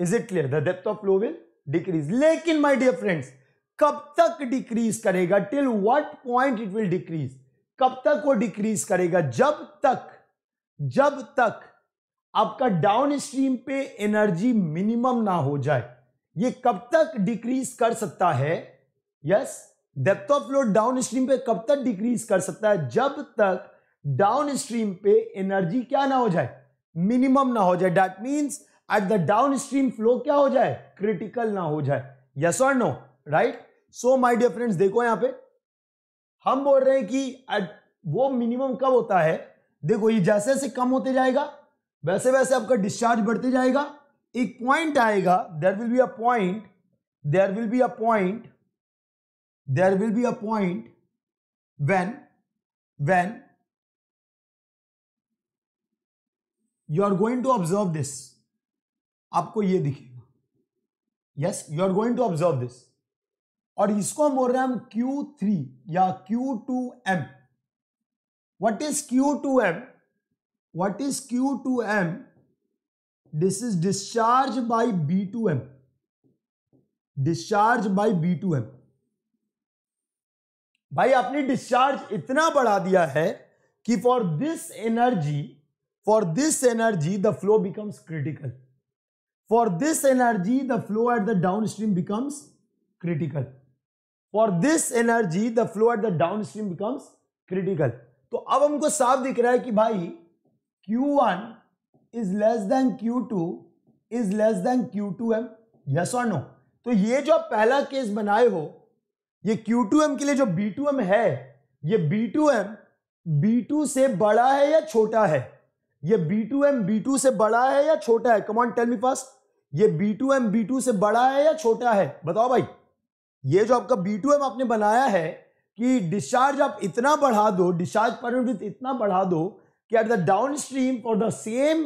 is it clear the depth of flow will decrease लेकिन my dear friends कब तक decrease करेगा till what point it will decrease कब तक वो decrease करेगा जब तक जब तक आपका डाउन स्ट्रीम पे एनर्जी मिनिमम ना हो जाए ये कब तक डिक्रीज कर सकता है yes depth of load down stream पे कब तक डिक्रीज कर सकता है जब तक डाउन स्ट्रीम पे एनर्जी क्या ना हो जाए मिनिमम ना हो जाए that means at the down stream flow क्या हो जाए क्रिटिकल ना हो जाए यस और no right so my dear friends देखो यहां पे हम बोल रहे हैं कि वो मिनिमम कब होता है देखो ये जैसे जैसे कम होते जाएगा वैसे वैसे आपका डिस्चार्ज बढ़ते जाएगा एक पॉइंट आएगा there will be a point there will be a point there will be a point when when you are going to observe this आपको ये दिखेगा yes you are going to observe this और इसको हम बोल रहे हैं हम थ्री या Q two M what is Q two M what is by this is discharge by by discharge by M भाई आपने डिस्चार्ज इतना बढ़ा दिया है कि for this energy for this energy the flow becomes critical for this energy the flow at the down downstream becomes critical for this energy the flow at the down downstream becomes critical तो अब हमको साफ दिख रहा है कि भाई Q1 is less than Q2 is less than Q2m yes or no तो ये जो आप पहला केस बनाए हो ये Q2m के लिए जो B2m है ये B2m B2 से बड़ा है या छोटा है ये B2m B2 से बड़ा है या छोटा है कमॉन टेल मी फास्ट ये B2m B2 से बड़ा है या छोटा है बताओ भाई ये जो आपका B2m आपने बनाया है कि डिस्चार्ज आप इतना बढ़ा दो डिस्चार्ज पर इतना बढ़ा दो कि at the down downstream for the same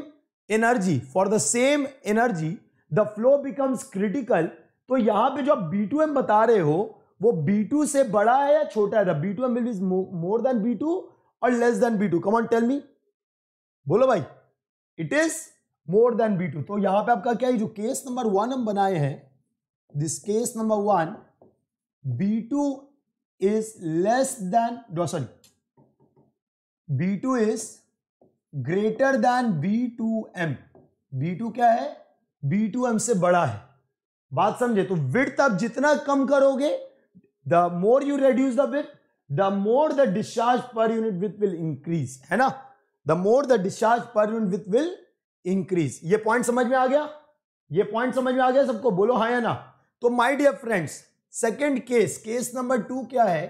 energy for the same energy the flow becomes critical तो यहां पे जो आप बी टू एम बता रहे हो वो बी टू से बड़ा है या छोटा है B two M is more than B two और less than B two come on tell me बोलो भाई it is more than B two तो यहां पे आपका क्या है जो केस नंबर वन हम बनाए हैं this case number one B two is less than sorry B two is greater than B two M B two क्या है बी टू एम से बड़ा है बात समझे तो विड्थ आप जितना कम करोगे the more you reduce the width the more the discharge per unit width will increase है ना the more the discharge per unit width will increase ये पॉइंट समझ में आ गया ये पॉइंट समझ में आ गया सबको बोलो हाँ या ना तो my dear friends second case case number two क्या है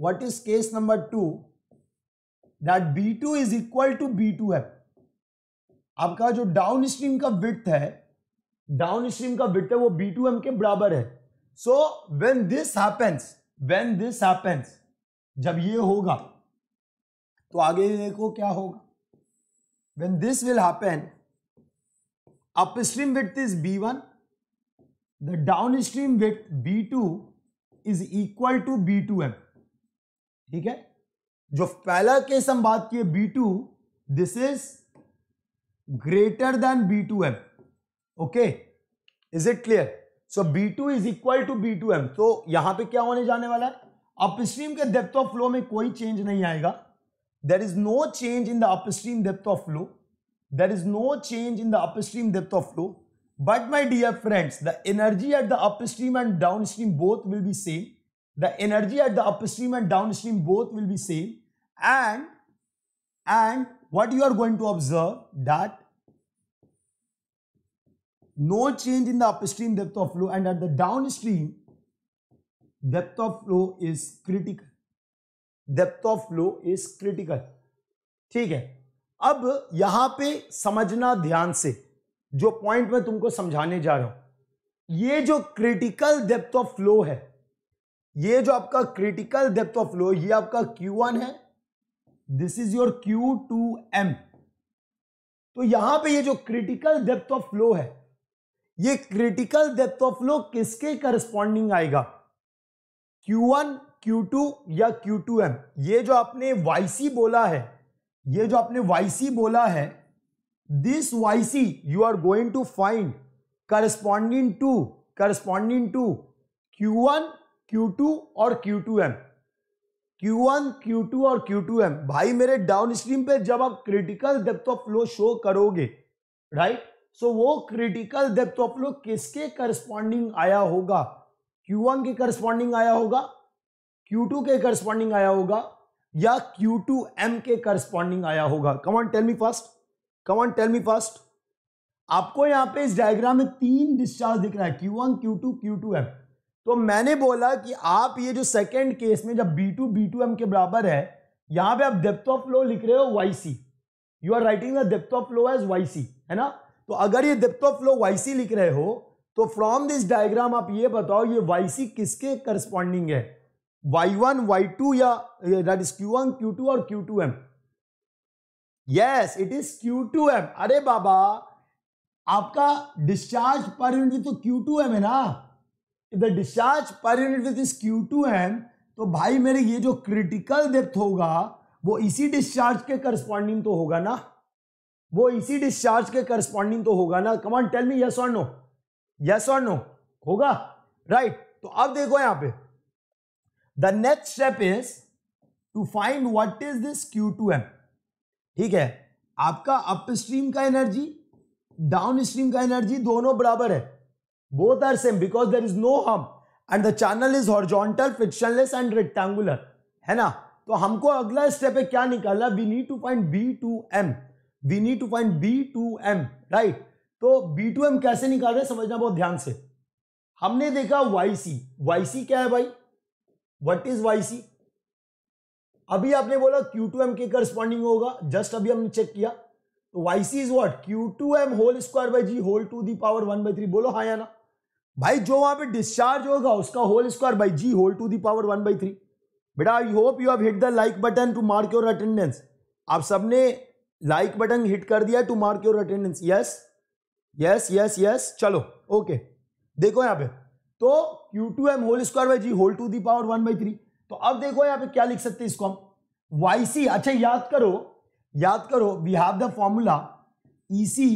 what is case number two that B two is equal to B two है आपका जो डाउन स्ट्रीम का विथ है डाउन स्ट्रीम का विथ है वो बी टू एम के बराबर है so when this happens when this happens जब ये होगा तो आगे देखो क्या होगा width is B one the down stream with B two is equal to B two M ठीक है जो पहला केस हम बात किए B two this is greater than B two M okay is it clear so B two is equal to B two M तो यहां पे क्या होने जाने वाला है अपस्ट्रीम के डेप्थ ऑफ फ्लो में कोई चेंज नहीं आएगा there is no change in the upstream depth of flow there is no change in the upstream depth of flow but my dear friends the energy at the upstream and down stream both will be same the energy at the upstream and downstream both will be same and and what you are going to observe that no change in the upstream depth of flow and at the downstream depth of flow is critical depth of flow is critical ठीक है अब यहां पे समझना ध्यान से जो point मैं तुमको समझाने जा रहा हूं ये जो क्रिटिकल डेप्थ ऑफ फ्लो है ये जो आपका क्रिटिकल डेप्थ ऑफ फ्लो ये आपका Q1 है दिस इज योर एम तो यहां पे ये जो क्रिटिकल डेप्थ ऑफ फ्लो है ये क्रिटिकल डेप्थ ऑफ फ्लो किसके करस्पॉन्डिंग आएगा Q1, Q2 या Q2M ये जो आपने YC बोला है ये जो आपने YC बोला है this YC you are going to find corresponding to corresponding to Q1 to और Q2M Q1, Q2 और Q2M भाई मेरे डाउन स्ट्रीम पे जब आप critical depth of flow show करोगे राइट सो so, वो क्रिटिकल डेप्थ ऑफ फ्लो किसके करस्पॉन्डिंग आया होगा Q1 के करस्पॉन्डिंग आया होगा Q2 के करस्पॉन्डिंग आया होगा या Q2M के करस्पॉन्डिंग आया होगा come on tell me first come on tell me first आपको यहां पे इस डायग्राम में तीन डिस्चार्ज दिख रहा है Q1, Q2, Q2M तो मैंने बोला कि आप ये जो सेकेंड केस में जब B two B two M के बराबर है यहां पे आप डेप्थ ऑफ फ्लो लिख रहे हो Y C you are writing depth of flow as Y C है ना तो अगर ये depth of flow Y C लिख रहे हो तो फ्रॉम दिस डायग्राम आप ये बताओ ये वाई सी किसके करस्पॉन्डिंग है वाई वन वाई टू या that is Q one Q two और Q two M yes it is Q two M अरे बाबा आपका डिस्चार्ज पर यूनिट तो क्यू टू एम है ना the discharge per unit width is Q two M तो भाई मेरे ये जो क्रिटिकल डेप्थ होगा वो इसी डिस्चार्ज के करस्पॉन्डिंग तो होगा ना वो इसी डिस्चार्ज के करस्पॉन्डिंग तो होगा ना कमान टेल मी यस और नो यस और नो होगा राइट right. तो अब देखो यहां पे the next step is to find what is this Q two M ठीक है आपका अपस्ट्रीम का एनर्जी डाउन स्ट्रीम का एनर्जी दोनों बराबर है Both are same because there is no hump and the channel is horizontal, frictionless and rectangular. hai na to humko agla step है kya निकालना we need to find b to m we need to find b to m right to b to m kaise निकाल रहे samajhna bahut dhyan se से हमने देखा Y C Y C क्या है भाई वट इज वाई सी अभी आपने बोला क्यू टू एम के करस्पॉन्डिंग होगा जस्ट अभी हमने चेक किया तो Y C is what Q two M whole square by ji whole to the power one by three बोलो हाँ या ना भाई जो वहां पे डिस्चार्ज होगा उसका whole square by ji whole to the power one by three बेटा I hope you have hit the like button to mark your attendance आप सबने लाइक बटन हिट कर दिया to mark your attendance yes yes yes yes चलो okay okay. देखो यहाँ पे तो Q two M whole square by ji whole to the power one by three तो अब देखो यहाँ पे क्या लिख सकते हैं इसको हम वाई सी अच्छा याद करो याद करो we have the formula E C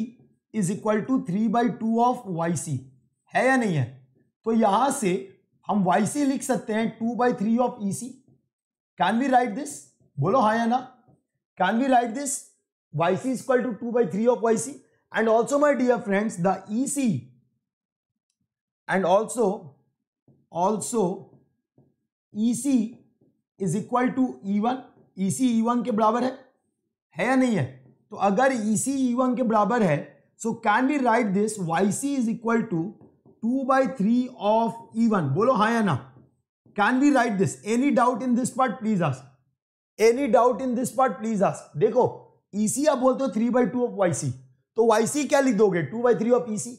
is equal to three by two of Y C है या नहीं है तो यहां से हम वाई सी लिख सकते हैं two by three of E C can we write this बोलो हाई या ना can we write this Y C equal to two by three of Y C and also my dear friends the E C and also also E C is equal to E one E C E one के बराबर है है या नहीं है तो अगर ई C E one के बराबर है so can be write this Y C is equal to two by three of E one बोलो हाँ या ना can be write this any doubt in this part please ask any doubt in this part please ask देखो E C e आप बोलते हो three by two of Y C तो Y C क्या लिख दोगे two by three of E C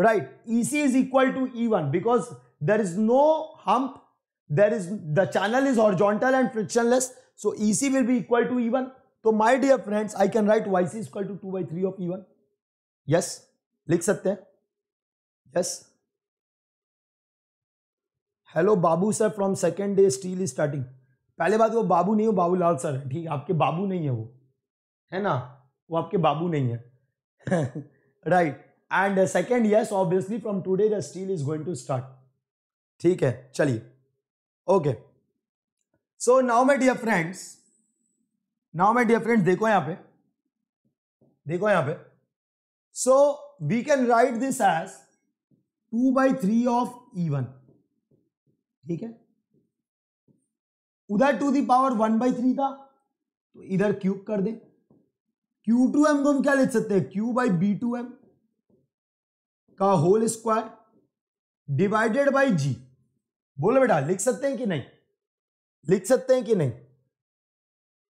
right E C is equal to E one because there is no हम there is the channel is horizontal and frictionless so EC will be equal to even तो my dear friends I can write YC is equal to two by three of E one yes लिख सकते हैं yes yes. Hello बाबू sir from second day steel starting पहले बात वो बाबू नहीं हो बाबूलाल सर है ठीक आपके बाबू नहीं है वो है ना वो आपके बाबू नहीं है right and second yes obviously from today the steel is going to start ठीक है चलिए okay so now my dear friends now my dear friends देखो यहाँ पे देखो यहाँ पे so we can write this as two by three of E one ठीक है उधर to the power one by three था तो इधर क्यूब कर दे क्यू टू एम को हम क्या लिख सकते हैं Q by B two M का whole square divided by G बोलो बेटा लिख सकते हैं कि नहीं लिख सकते हैं कि नहीं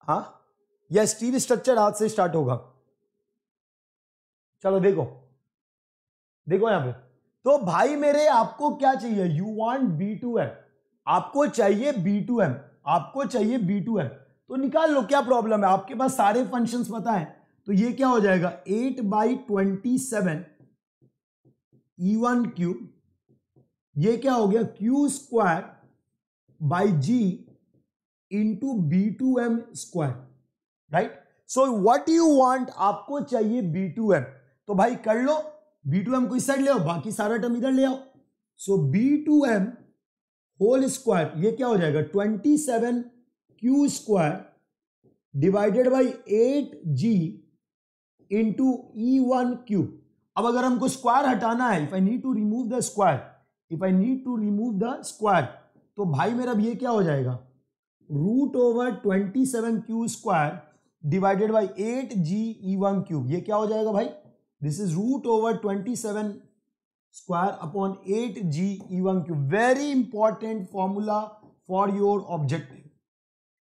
हाँ यह स्टील स्ट्रक्चर आज से स्टार्ट होगा चलो देखो देखो यहां पे तो भाई मेरे आपको क्या चाहिए you want B two M आपको चाहिए बी टू एम आपको चाहिए बी टू एम तो निकाल लो क्या प्रॉब्लम है आपके पास सारे फंक्शंस पता है तो ये क्या हो जाएगा eight by twenty seven E one Q ये क्या हो गया Q square by G into B two M square right so what you want आपको चाहिए बी टू एम तो भाई कर लो बी टू एम को इस साइड ले आओ बाकी सारा टर्म इधर ले आओ so B two M whole square ये क्या हो जाएगा twenty seven Q square divided by eight G into E one Q अब अगर हमको स्क्वायर हटाना है if I need to remove the square if I need to remove the square तो भाई मेरा अब ये क्या हो जाएगा root over twenty seven Q square divided by eight G E one cube ये क्या हो जाएगा भाई This is root over 27 square upon 8 G E1 cube. Very important formula for your objective.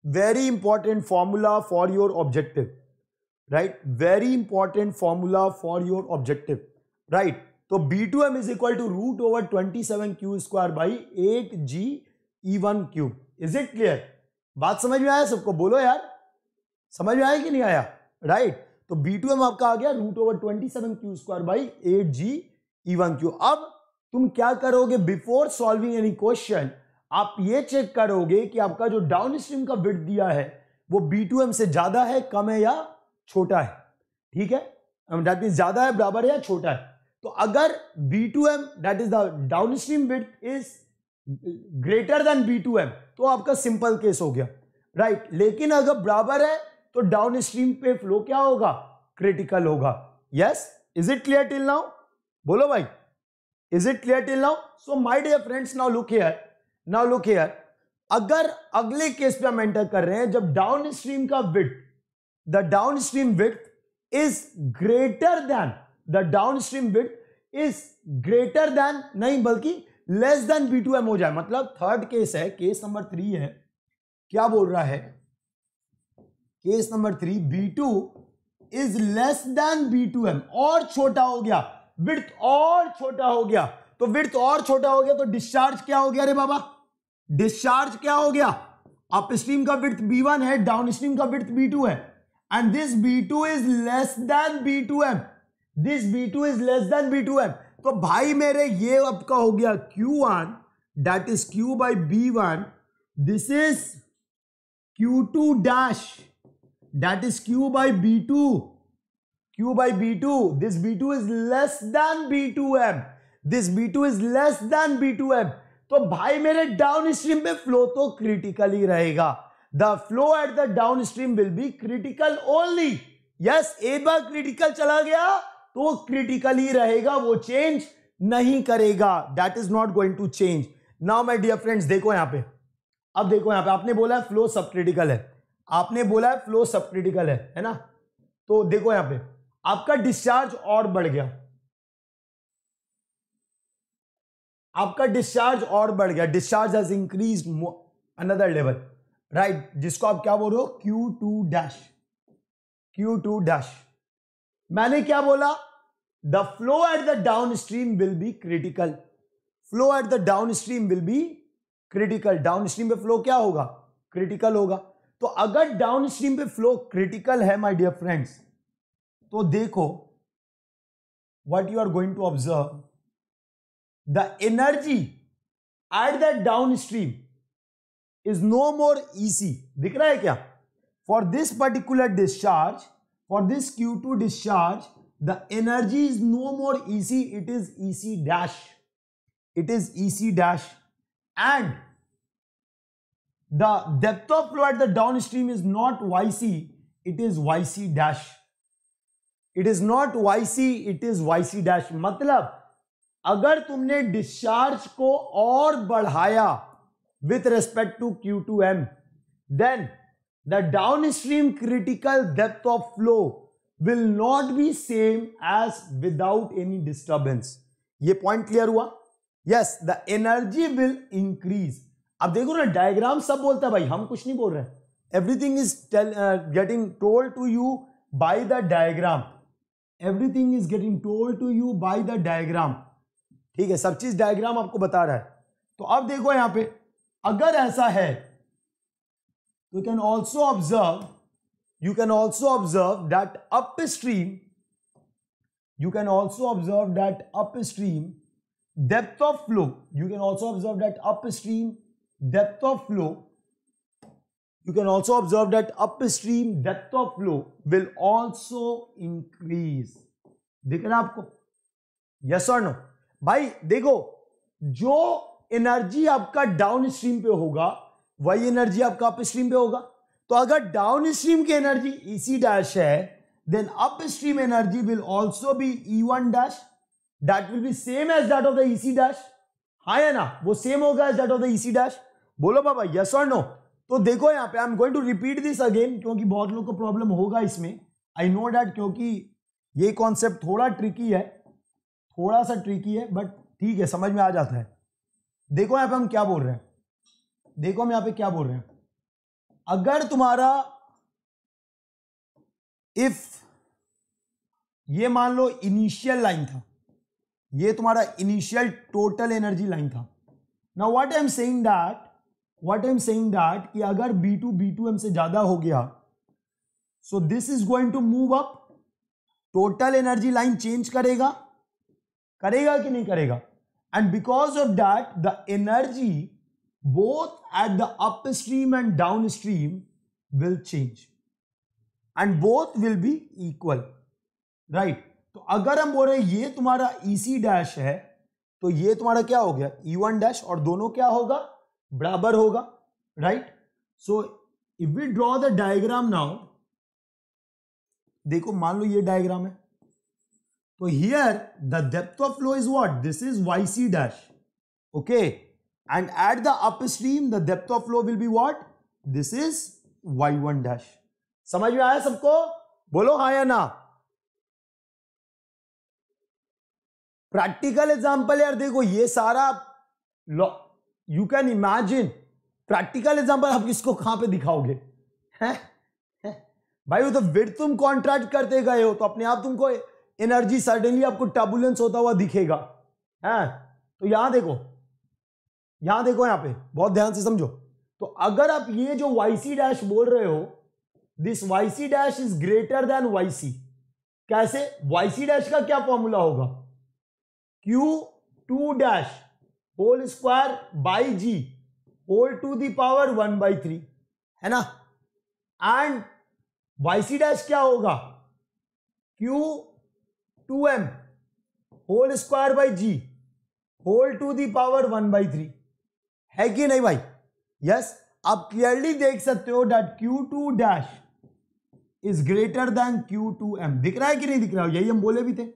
Very important formula for your objective. Right? Very important formula for your objective. Right? तो B two M is equal to root over twenty seven Q square by eight G E one cube is it clear बात समझ में आया सबको बोलो यार समझ में आया कि नहीं आया राइट right? तो बी टू एम आपका आ गया root over twenty seven Q square by eight G E one Q अब तुम क्या करोगे बिफोर सॉल्विंग एनी क्वेश्चन आप ये चेक करोगे कि आपका जो डाउन स्ट्रीम का बिट दिया है वो बी टू एम से ज्यादा है कम है या छोटा है ठीक है डेट um, मीन ज्यादा है बराबर है या छोटा है तो अगर B two M that is the down stream width is greater than B two M तो आपका सिंपल केस हो गया राइट right. लेकिन अगर बराबर है तो डाउन स्ट्रीम पे फ्लो क्या होगा क्रिटिकल होगा yes is it clear till now बोलो भाई is it clear till now so my dear friends now look here now look here अगर अगले केस पे हम एंटर कर रहे हैं जब डाउन स्ट्रीम का width the down stream width is greater than the down stream width is greater than नहीं बल्कि less than B two M हो जाए मतलब थर्ड केस है केस नंबर थ्री है क्या बोल रहा है case number three B two is less than B two M और छोटा हो गया विर्थ और छोटा हो गया तो विर्थ और छोटा हो गया तो डिस्चार्ज क्या हो गया अरे बाबा डिस्चार्ज क्या हो गया अपस्ट्रीम का विर्थ बी वन है डाउन स्ट्रीम का विर्थ बी टू है and this B two is less than B two M this B two is less than B two M तो भाई मेरे ये आपका हो गया Q one that is Q by B one this is Q two dash that is q by b2 q by b2 this b2 is less than b2m this B two is less than B two M तो भाई मेरे down stream पे flow तो critical ही रहेगा the flow at the down stream will be critical only yes एक बार critical चला गया तो क्रिटिकल ही रहेगा वो चेंज नहीं करेगा that is not going to change now my dear friends देखो यहां पे अब देखो यहां पे आपने बोला फ्लो सब क्रिटिकल है आपने बोला है फ्लो सबक्रिटिकल है है ना तो देखो यहां पे आपका डिस्चार्ज और बढ़ गया आपका डिस्चार्ज और बढ़ गया discharge has increase another level right जिसको आप क्या बोल रहे हो Q two dash Q two dash मैंने क्या बोला the flow at the down stream will be critical flow at the down stream will be critical down stream में फ्लो क्या होगा क्रिटिकल होगा तो अगर डाउन स्ट्रीम पे फ्लो क्रिटिकल है माय डियर फ्रेंड्स तो देखो what you are going to observe the energy at that down stream is no more EC दिख रहा है क्या for this particular discharge for this Q two discharge the energy is no more ec it is ec dash it is EC dash and the depth of flow at the downstream is not YC, it is YC dash. It is not YC it is YC dash मतलब अगर तुमने discharge को और बढ़ाया with respect to Q two M then the down stream critical depth of flow will not be same as without any disturbance ये point clear हुआ yes the energy will increase अब देखो ना डायग्राम सब बोलता है भाई हम कुछ नहीं बोल रहे everything is getting told to you by the diagram everything is getting told to you by the diagram ठीक है सब चीज डायग्राम आपको बता रहा है तो अब देखो यहां पे अगर ऐसा है you can also observe you can also observe that up stream you can also observe that up stream depth of flow you can also observe that up stream depth of flow, you can also observe that upstream depth of flow will also increase. दिख रहा आपको yes और no भाई देखो जो energy आपका down stream पे होगा वही एनर्जी आपका अप स्ट्रीम पे होगा तो अगर डाउन स्ट्रीम की एनर्जी इसी डैश है then upstream energy will also be E1 dash that will be same as that of the EC dash हाँ है ना वो सेम होगा as that of the EC dash बोलो बाबा यस और no तो देखो यहाँ पे I am going to repeat this again क्योंकि बहुत लोग को प्रॉब्लम होगा इसमें आई नो डैट क्योंकि ये कॉन्सेप्ट थोड़ा ट्रिकी है थोड़ा सा ट्रिकी है बट ठीक है समझ में आ जाता है देखो यहाँ पे हम क्या बोल रहे हैं देखो हम यहाँ पे क्या बोल रहे हैं अगर तुम्हारा इफ ये मान लो इनिशियल लाइन था ये तुम्हारा इनिशियल टोटल एनर्जी लाइन था ना what I am saying that I am saying that कि अगर टू एम से ज्यादा हो गया so this is going to move up total energy line change करेगा करेगा कि नहीं करेगा and because of that the energy both at the up stream and down stream will change and both will be equal right तो अगर हम बोल रहे ये तुम्हारा ई सी डैश है तो ये तुम्हारा क्या हो गया ई वन डैश और दोनों क्या होगा बराबर होगा right so if we draw the diagram now देखो मान लो ये डायग्राम है तो here the depth of flow is what this is Y C dash okay and at the upstream the depth of flow will be what this is Y one dash समझ में आया सबको बोलो हाँ या ना प्रैक्टिकल एग्जांपल यार देखो ये सारा you can imagine practical example आप किसको कहां पे दिखाओगे है? है? भाई वो तो विद तुम कॉन्ट्रैक्ट करते गए हो तो अपने आप तुमको एनर्जी सडनली आपको टर्बुलेंस होता हुआ दिखेगा है तो यहां देखो यहां देखो यहां पे बहुत ध्यान से समझो तो अगर आप ये जो वाईसी डैश बोल रहे हो this YC dash is greater than YC कैसे वाईसी डैश का क्या फॉर्मूला होगा Q two dash whole square by ji whole to the power one by three है ना एंड वाई सी डैश क्या होगा Q two M whole square by ji whole to the power one by three है कि नहीं भाई yes yes? आप clearly देख सकते हो that Q two dash is greater than Q two M दिख रहा है कि नहीं दिख रहा है यही हम बोले भी थे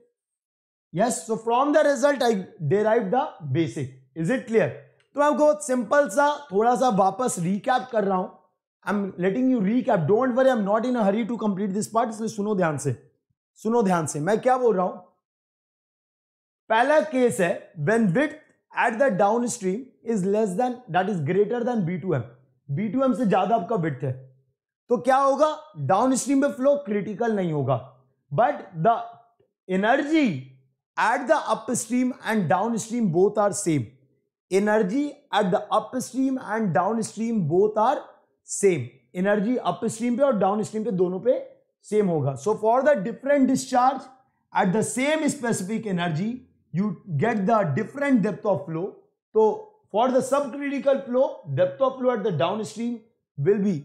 yes so from the result I derive the basic is it clear तो मैं आपको सिंपल सा थोड़ा सा वापस रिकैप कर रहा हूं I am letting you recap don't worry I am not in hurry to complete this part इसलिए सुनो ध्यान से सुनो ध्यान से मैं क्या बोल रहा हूं पहला केस है when width at the down stream is less than that is greater than B two M B two M से ज्यादा आपका विथ है तो क्या होगा डाउन स्ट्रीम में फ्लो क्रिटिकल नहीं होगा but the energy at the up stream and down stream both are same energy at the upstream and downstream both are same energy upstream पे और downstream पे दोनों पे same होगा so for the different discharge at the same specific energy you get the different depth of flow तो for the subcritical flow depth of flow at the downstream will be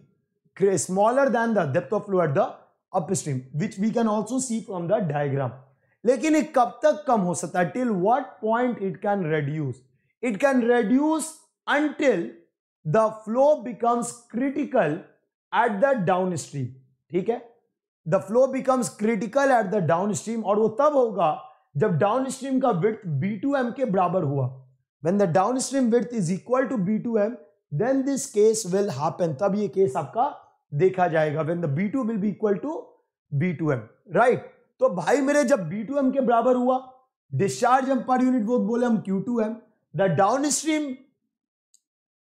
smaller than the depth of flow at the upstream which we can also see from the diagram लेकिन ये कब तक कम हो सकता है till what point it can reduce it can reduce until the flow becomes critical at the downstream ठीक है the flow becomes critical at the down stream और वो तब होगा जब डाउन स्ट्रीम का विथ बी टू एम के बराबर हुआ when the down stream width is equal to B two M then this case will happen तब ये केस आपका देखा जाएगा when the B two will be equal to B two M right तो भाई मेरे जब बी टू एम के बराबर हुआ डिस्चार्ज हम पर यूनिट वो बोले हम Q two M The downstream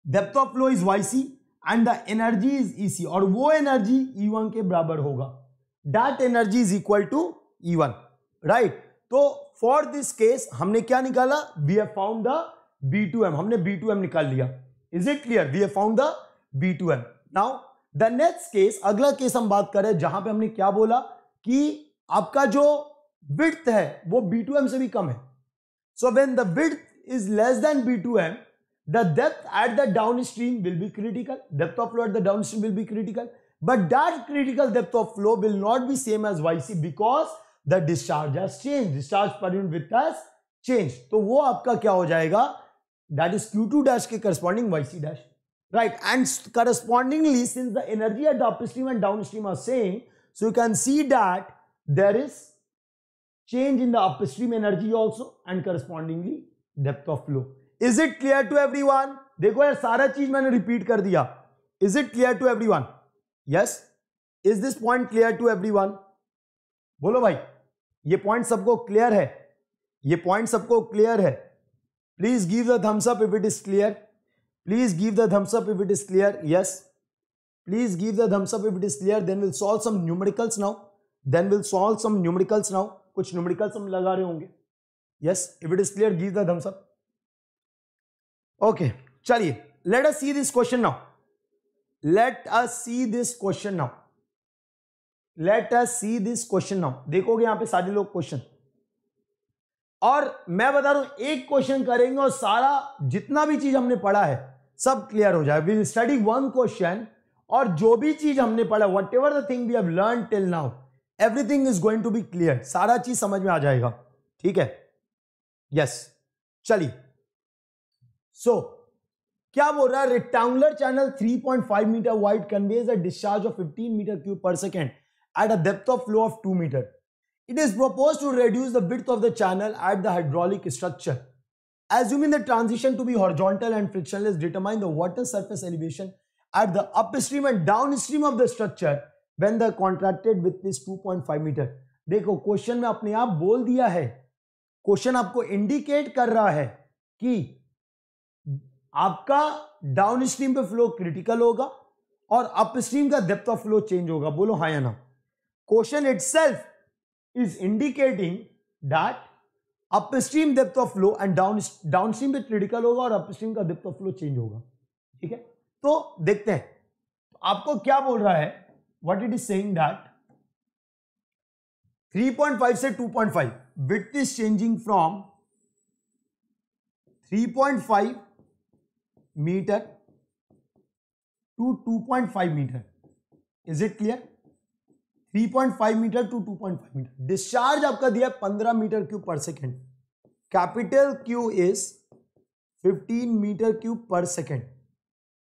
depth of flow is yc and the energy is ec or wo energy e1 ke barabar hoga that energy is equal to e1 right तो for this case humne kya nikala we have found the b2m humne b2m nikal liya is it clear we have found the b2m now the next case अगला case हम बात करें जहां पे हमने क्या बोला कि आपका जो विड्थ है वो बी टू एम से भी कम है so when the width is less than B2M, the depth at the downstream will be critical. Depth of flow at the downstream will be critical. But that critical depth of flow will not be same as YC because the discharge has changed. Discharge per unit width has changed. So, what will happen? That is Q2 dash corresponding YC dash. Right. And correspondingly, since the energy at the upstream and downstream are same, so you can see that there is change in the upstream energy also and correspondingly depth of flow is it clear to every देखो यार सारा चीज मैंने repeat कर दिया is it clear to every one yes is this point clear to every बोलो भाई ये पॉइंट सबको क्लियर है ये पॉइंट सबको क्लियर है please give the thumbs up if it is clear please give the thumbs up if it is clear yes please give the thumbs up if it is clear then will solve some numericals now then will solve some numericals now कुछ numericals हम लगा रहे होंगे yes if it is clear give the thumbs up okay chaliye let us see this question now let us see this question now let us see this question now देखोगे यहां पे सारे लोग क्वेश्चन और मैं बता रहा हूं एक क्वेश्चन करेंगे और सारा जितना भी चीज हमने पढ़ा है सब क्लियर हो जाए विल स्टडी वन क्वेश्चन और जो भी चीज हमने पढ़ा whatever the thing we have learn till now everything is going to be clear सारा चीज समझ में आ जाएगा ठीक है यस चलिए सो क्या बोल रहा है rectangular channel 3.5 metre wide conveys discharge of 15 metre cube per second at a depth of flow of 2 metre it is propose to reduce the breadth of the channel at the hydraulic structure assuming the transition to be horizontal and frictional determine the water surface elevation at the upstream and down downstream of the structure when the contracted with this two point five metre देखो question में अपने आप बोल दिया है question आपको indicate कर रहा है कि आपका डाउन स्ट्रीम पे फ्लो क्रिटिकल होगा और अपस्ट्रीम का डेप्थ ऑफ फ्लो चेंज होगा बोलो हाँ या ना question itself is indicating that upstream depth of flow and down down stream पे क्रिटिकल होगा और अपस्ट्रीम का डेप्थ ऑफ फ्लो चेंज होगा ठीक है तो देखते हैं आपको क्या बोल रहा है what it is saying that 3.5 से 2.5 width is changing from 3.5 meter to 2.5 meter. Is it clear? 3.5 metre to 2.5 metre discharge आपका दिया 15 metre cube per second capital Q is 15 metre cube per second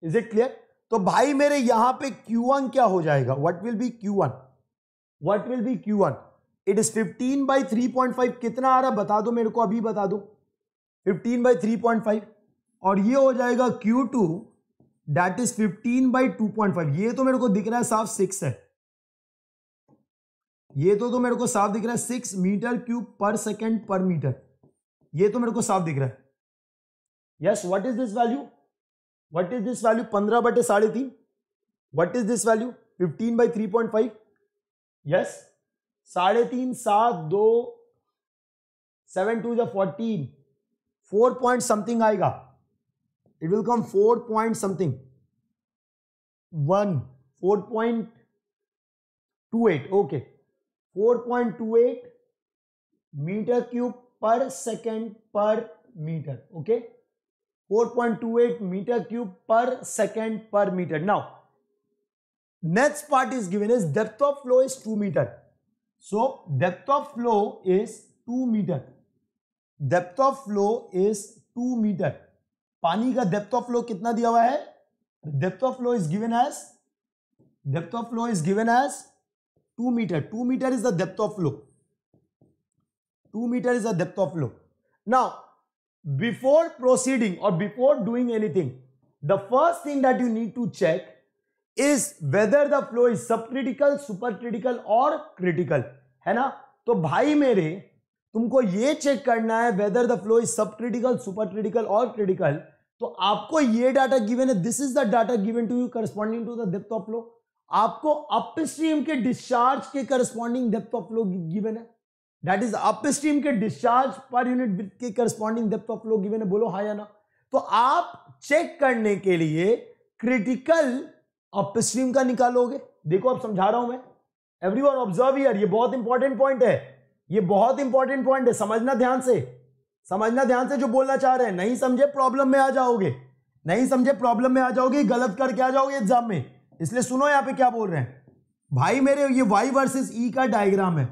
is it clear तो भाई मेरे यहां पे Q1 क्या हो जाएगा what will be Q1 what will be Q1 it is fifteen by three point five कितना आ रहा है बता दो मेरे को अभी बता दो fifteen by three point five और ये हो जाएगा Q two that is fifteen by two point five ये तो मेरे को दिख रहा है साफ सिक्स है ये तो तो मेरे को साफ दिख रहा है six metre cube per second per metre ये तो मेरे को साफ दिख रहा है yes what is this value what is this value पंद्रह बटे साढ़े तीन what is this value fifteen by three point five yes साढ़े तीन सात दो सेवन टू या फोर्टीन फोर पॉइंट समथिंग आएगा it will come four point something one four point two eight okay four point two eight metre cube per second per metre okay four point two eight metre cube per second per metre now next part is given is depth of flow is two metre So depth of flow is 2 meter. Depth of flow is 2 meter. पानी का depth of flow कितना दिया हुआ है Depth of flow is given as depth of flow is given as 2 meter. 2 meter is the depth of flow. 2 meter is the depth of flow. Now, before proceeding or before doing anything, the first thing that you need to check is whether the flow is सब subcritical supercritical और critical है ना तो भाई मेरे तुमको ये check करना है वेदर द फ्लो इज सब क्रिटिकल सुपर क्रिटिकल और क्रिटिकल तो आपको ये डाटा गिवन है this is the data given to you corresponding to the depth of flow आपको अपस्ट्रीम के डिस्चार्ज के corresponding depth of flow given है दैट इज अपस्ट्रीम के डिस्चार्ज पर यूनिट के corresponding depth of flow given है बोलो हा या ना तो आप चेक करने के लिए क्रिटिकल अपस्ट्रीम का निकालोगे देखो अब समझा रहा हूं मैं एवरी वन ऑब्जर्व ईयर ये बहुत इंपॉर्टेंट पॉइंट है ये बहुत इंपॉर्टेंट पॉइंट है समझना ध्यान से समझना ध्यान से जो बोलना चाह रहे हैं नहीं समझे प्रॉब्लम में आ जाओगे नहीं समझे प्रॉब्लम में आ जाओगे गलत करके आ जाओगे एग्जाम में इसलिए सुनो यहाँ पे क्या बोल रहे हैं भाई मेरे ये वाई वर्सेस ई का डायग्राम है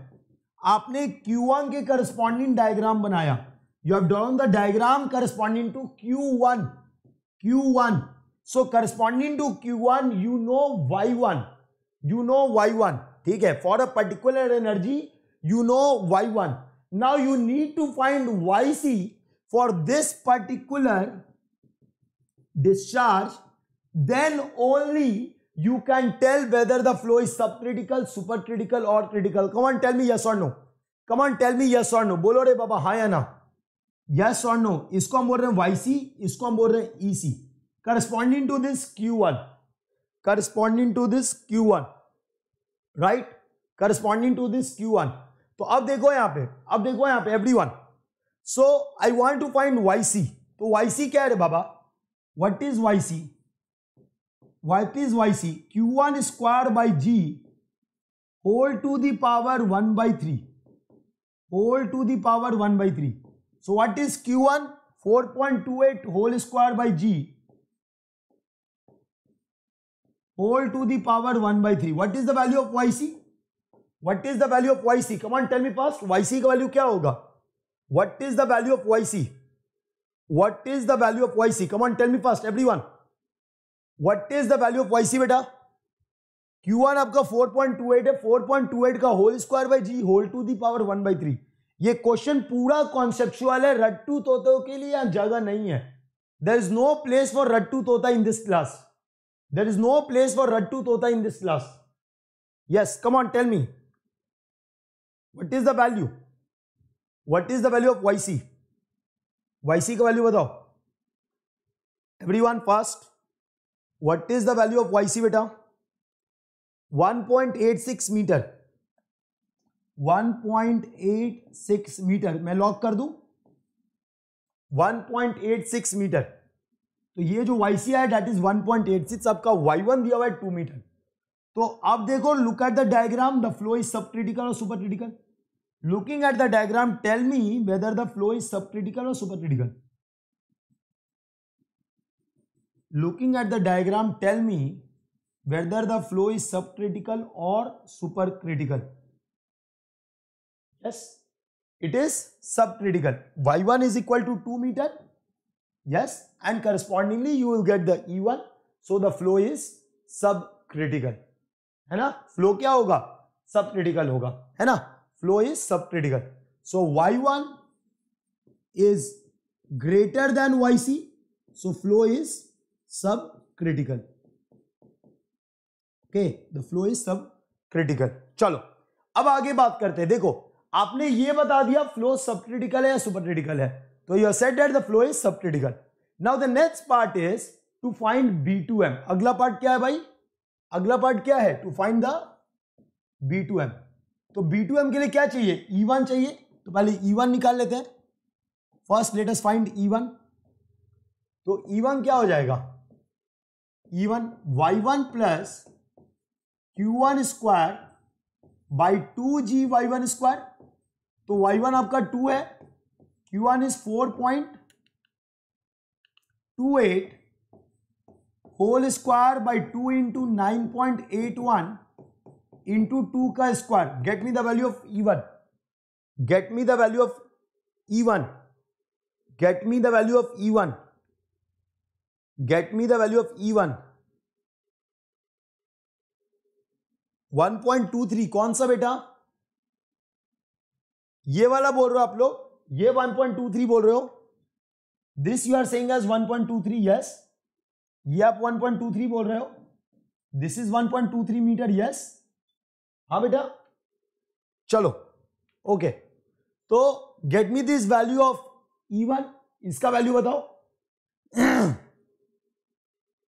आपने क्यू वन के करस्पॉन्डिंग डायग्राम बनाया you have drawn the diagram corresponding to Q one Q one so corresponding to Q one you know Y one you know Y one ठीक है for a particular energy you know Y one now you need to find Y C for this particular discharge then only you can tell whether the flow is सब subcritical supercritical और critical come on tell me yes और no come on tell me yes और no बोलो रे बाबा हाँ या ना yes और नो इसको हम बोल रहे हैं वाई सी इसको हम बोल रहे हैं E e C corresponding to this q1 corresponding to this q1 right corresponding to this q1 so ab dekho yahan pe ab dekho everyone so i want to find yc So yc kya baba what is yc is yc q1 square by g whole to the power 1 by 3 whole to the power 1 by 3 so what is q1 4.28 whole square by g whole to the power one by three what is the value of yc what is the value of Y C come on tell me Y C का value क्या होगा what is the value of Y C what is the value of Y C come on tell me fast every one what is the value of yc बेटा q1 आपका 4.28 है eight का whole square by ji whole to the power one by three ये question पूरा conceptual है रट्टू तोतो के लिए यहां जगह नहीं है there is no place for रट्टू तोता in this class There is no place for Rattu Tota in this class. Yes, come on, tell me. What is the value? What is the value of YC? YC का value बताओ every one fast what is the value of Y C बेटा 1.86 metre 1.86 metre मैं lock कर दू 1.86 metre तो ये जो YC है that is 1.86 point eight six आपका वाई दिया हुआ है टू मीटर तो आप देखो look at the diagram the flow is सब क्रिटिकल और supercritical looking at the diagram tell me whether the flow is सब क्रिटिकल और supercritical looking at the diagram tell me whether the flow is सब subcritical और supercritical yes it is सब subcritical Y one is equal to two metre yes and correspondingly you will get the e1 so the flow is subcritical है ना flow क्या होगा सब subcritical होगा है ना फ्लो इज सब subcritical so Y one is greater than Y C so flow is सब critical okay the flow is सब क्रिटिकल चलो अब आगे बात करते हैं देखो आपने ये बता दिया फ्लो सब क्रिटिकल है या सुपर क्रिटिकल है तो you said that the flow is subcritical now the next part is to find B two M अगला पार्ट क्या है भाई अगला पार्ट क्या है to find the B two M तो बी टू एम के लिए क्या चाहिए ई e वन चाहिए तो पहले ई e वन निकाल लेते हैं first let's find E one तो ई e वन क्या हो जाएगा E one Y one plus Q one square by two ji Y one square तो वाई वन आपका टू है Q1 is 4.28 whole square by two into nine point eight one into two का square get me the value of E one get me the value of E one get me the value of E one get me the value of E one 1.23 कौन सा बेटा ये वाला बोल रहे हो आप लोग ये 1.23 बोल रहे हो this you are saying as 1.23 yes ये आप 1.23 बोल रहे हो दिस इज 1.23 मीटर यस हा बेटा चलो ओके तो get me this value of E one इसका वैल्यू बताओ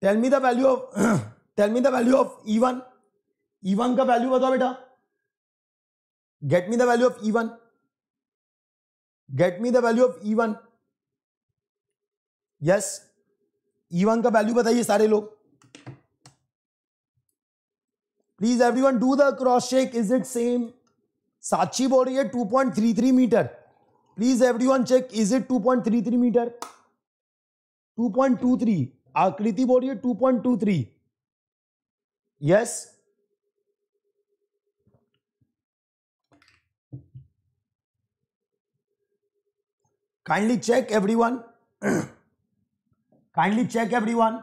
tell me the value of tell me the value of E one E one का वैल्यू बताओ बेटा get me the value of E one get me the value of E one yes E one का value बताइए सारे लोग please every one do the cross check is it same Sakshi बोल रही है two point three three metre please every one check is it two point three three metre two point two three Aakriti बोल रही है two point two three yes Kindly check everyone. Kindly check everyone.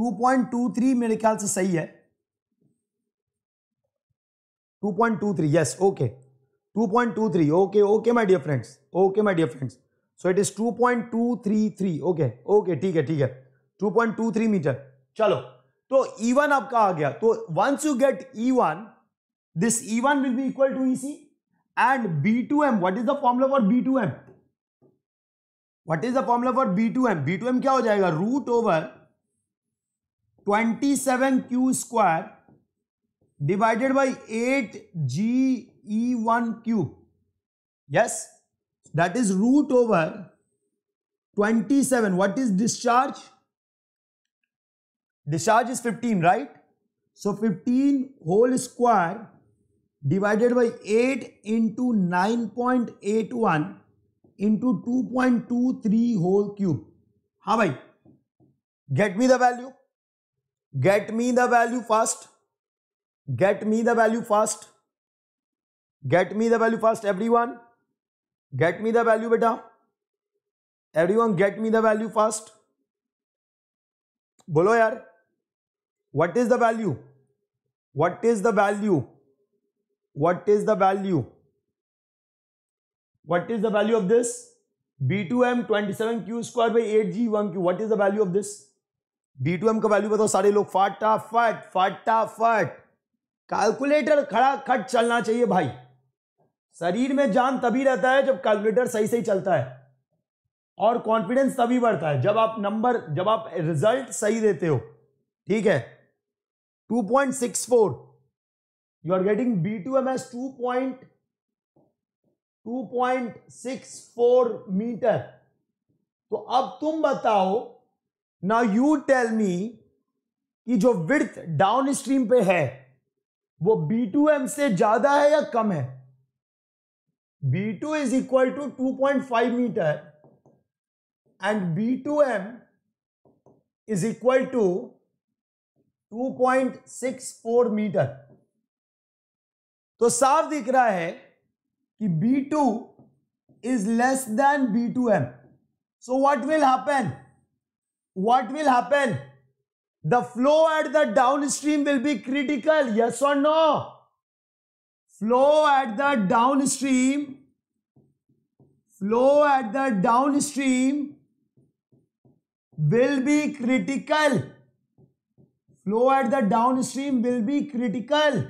2.23 मेरे ख्याल से सही है 2.23 yes okay 2.23 okay okay my dear friends okay my dear friends so it is 2.233 okay okay ठीक है ठीक है 2.23 मीटर चलो तो E1 आपका आ गया तो once you get E1 this E1 will be equal to C and B two M is the for B two M what is the B2M? For B two M B two M क्या हो जाएगा root over twenty seven Q square divided by eight G E one Q yes that is root over twenty seven what is discharge discharge is fifteen right so fifteen whole square divided by eight into nine point eight one into two point two three whole cube हा भाई get me the value get me the value first get me the value first get me the value first every one get me the value बेटा every one get me the value first बोलो यार what is the value what is the value what is the value what is the value of this b2m 27q square by 8g1q what is the value of this b2m का value बताओ सारे लोग फटाफट फटाफट calculator खड़ा खट चलना चाहिए भाई शरीर में जान तभी रहता है जब कैलकुलेटर सही सही चलता है और कॉन्फिडेंस तभी बढ़ता है जब आप नंबर जब आप रिजल्ट सही देते हो ठीक है 2.64 you are getting point six four metre तो अब तुम बताओ ना यू टेल मी कि जो विर्थ डाउन स्ट्रीम पे है वो बी टू एम से ज्यादा है या कम है B two is equal to two point five metre and B two M is equal to two point six four metre तो साफ दिख रहा है कि B two is less than B two M so what will happen what will happen the flow at the down stream will be critical yes और no flow at the down stream flow at the down stream will be critical flow at the down stream will be critical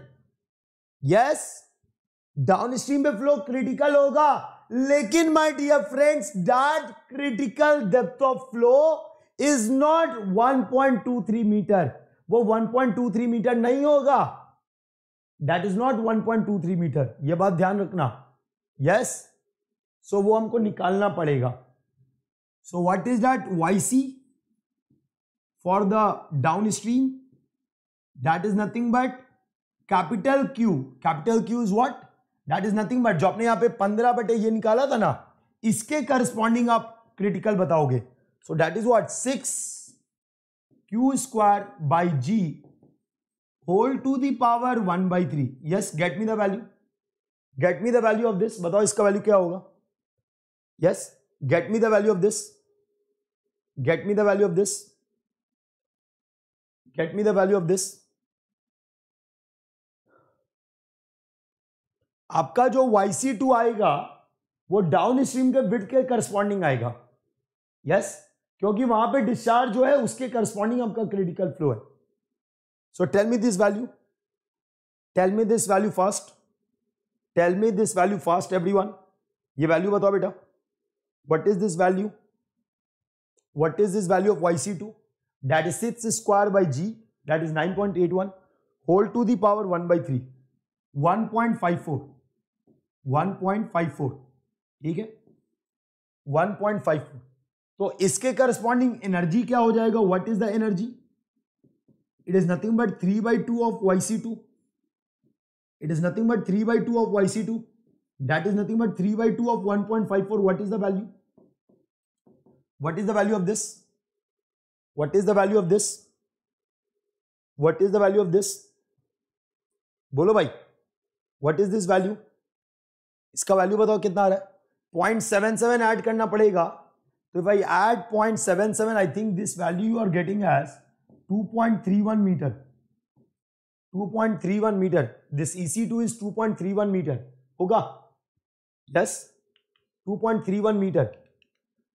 yes down stream में flow critical होगा लेकिन my dear friends that critical depth of flow is not 1.23 metre वो 1.23 metre नहीं होगा that is not 1.23 metre ये बात ध्यान रखना यस yes? सो so, वो हमको निकालना पड़ेगा so what is that Y C for the down downstream that is nothing but capital Q capital Q is what that is nothing but जो आपने यहां पे पंद्रह बटे ये निकाला था ना इसके करस्पॉन्डिंग आप क्रिटिकल बताओगे so that is what six Q square by ji whole to the power one by three yes get me the value get me the value of this बताओ इसका वैल्यू क्या होगा yes get me the value of this get me the value of this get me the value of this आपका जो Y two आएगा वो downstream के बिट के करस्पॉन्डिंग आएगा यस yes? क्योंकि वहां पे डिस्चार्ज जो है उसके करस्पॉन्डिंग आपका क्रिटिकल फ्लो है so tell me this value tell me this value fast tell me this value fast everyone ये वैल्यू बताओ बेटा what is this value what is this value of Y C two is six square by g that is nine point eight one whole to the power one by three one point five four 1.54 ठीक है one point five four तो इसके corresponding energy क्या हो जाएगा what is the energy it is nothing but three by two of Y C two it is nothing but three by two of Y C two that is nothing but three by two of one point five four what is the value what is the value of this what is the value of this what is the value of this बोलो भाई what is this value इसका value बताओ कितना आ रहा है point seven seven add करना पड़ेगा तो भाई add point seven seven I think this value you are getting as two point three one metre two point three one metre this E C two is two point three one metre होगा yes two point three one metre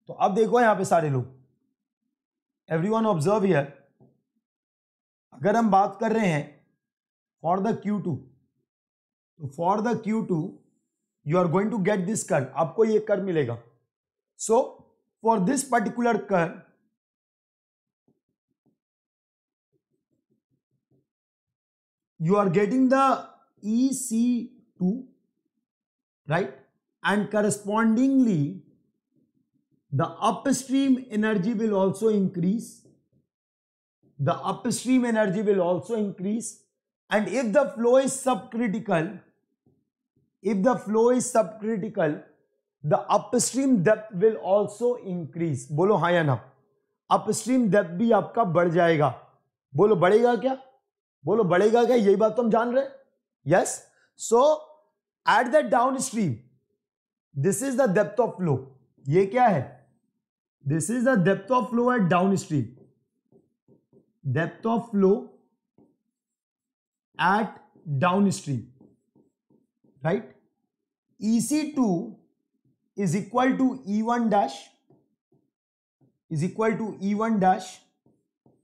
तो अब देखो यहाँ पे सारे लोग every one observe here अगर हम बात कर रहे हैं फॉर द क्यू टू तो for the Q two you are going to get this curve आपको ये curve मिलेगा so for this particular curve you are getting the EC2 right and correspondingly the upstream energy will also increase the upstream energy will also increase and if the flow is subcritical If the flow is subcritical, the upstream depth will also increase. बोलो हाँ या ना upstream depth भी आपका बढ़ जाएगा बोलो बढ़ेगा क्या बोलो बढ़ेगा क्या यही बात तो हम जान रहे yes so at the down downstream this is the depth of flow ये क्या है this is the depth of flow at downstream depth of flow at downstream right E C two is equal to E one dash is equal to E one dash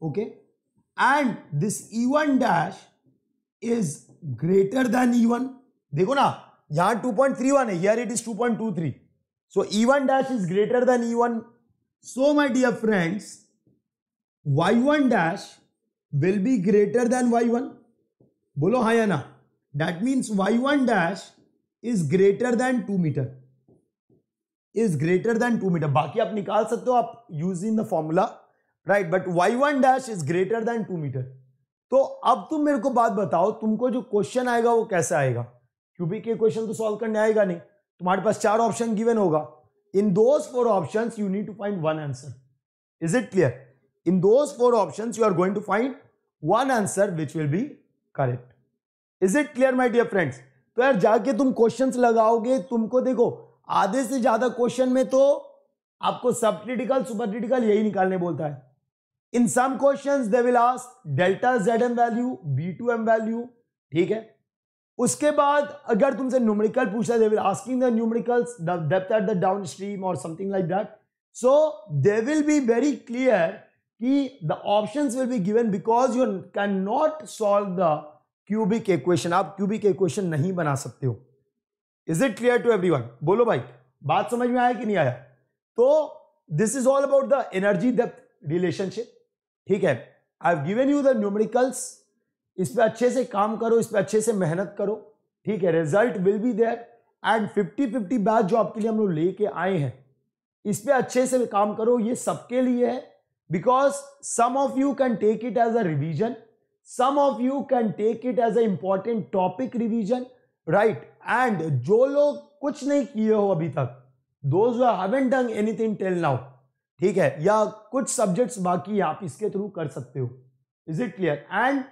okay and this E one dash is greater than E one देखो ना यहां two point three one है it is two point two three so E one dash is greater than E one so my dear friends Y one dash will be greater than Y one बोलो हाँ या ना that means y1 dash is greater than 2 meter is greater than 2 meter बाकी आप निकाल सकते हो आप in the formula right but y1 dash is greater than 2 meter तो अब तुम मेरे को बात बताओ तुमको जो क्वेश्चन आएगा वो कैसे आएगा क्यूबिक के क्वेश्चन तो सॉल्व करने आएगा नहीं तुम्हारे पास चार ऑप्शन गिवन होगा in those four option you need to find one answer is it clear in those four option you are going to find one answer which will be correct is it clear my dear friends तो यार जाके तुम question लगाओगे तुमको देखो आधे से ज्यादा क्वेश्चन में तो आपको सब क्रिटिकल सुपर क्रिटिकल यही निकालने बोलता है in some question they will ask delta Z M value B two M value ठीक है उसके बाद अगर तुमसे न्यूमरिकल पूछा they will asking the numericals depth at the down stream और something like that so they will be very clear कि the option will be given because you can not solve the cubic equation आप cubic equation नहीं बना सकते हो is it clear to every बोलो भाई बात समझ में आया कि नहीं आया तो this is all about the energy depth relationship ठीक है I have given you the numericals इस पर अच्छे से काम करो इस पर अच्छे से मेहनत करो ठीक है result will be there and fifty fifty batch जो आपके लिए हम लोग लेके आए हैं इस पर अच्छे से काम करो ये सबके लिए है because some of you can take it as a revision some of you can take it as a important topic revision right and जो लोग कुछ नहीं किए हो अभी तक those haven't done anything till now ठीक है या कुछ सब्जेक्ट्स बाकी है आप इसके थ्रू कर सकते हो इज इट क्लियर एंड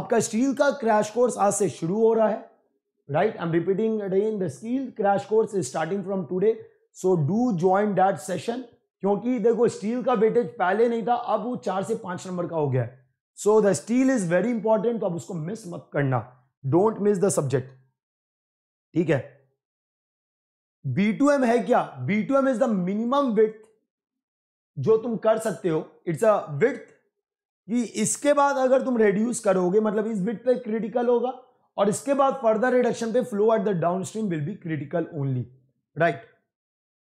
आपका स्टील का क्रैश कोर्स आज से शुरू हो रहा है right I am repeating again the steel crash course is starting from today so do join that session क्योंकि देखो स्टील का वेटेज पहले नहीं था अब वो चार से पांच नंबर का हो गया है so the steel is very important तो आप उसको मिस मत करना डोंट मिस द सब्जेक्ट ठीक है बी टू एम है क्या B two M is the minimum with जो तुम कर सकते हो इट्स अ विथ कि इसके बाद अगर तुम रेड्यूस करोगे मतलब इस विथ पे क्रिटिकल होगा और इसके बाद फर्दर रिडक्शन पे flow at the down stream will be critical only right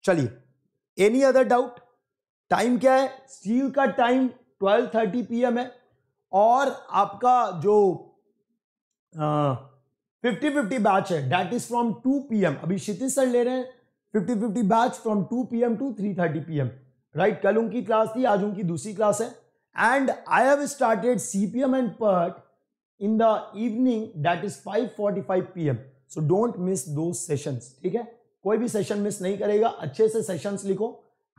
चलिए एनी अदर डाउट टाइम क्या है स्टील का टाइम 12:30 पीएम है और आपका जो फिफ्टी फिफ्टी बैच है that is from two P M अभी क्षितिज सर ले रहे हैं fifty fifty batch from two P M to three thirty P M right कल उनकी क्लास थी आज उनकी दूसरी क्लास है and I have started C P M and PERT in the evening that is five forty five P M so don't miss दो sessions ठीक है कोई भी सेशन मिस नहीं करेगा अच्छे से सेशंस लिखो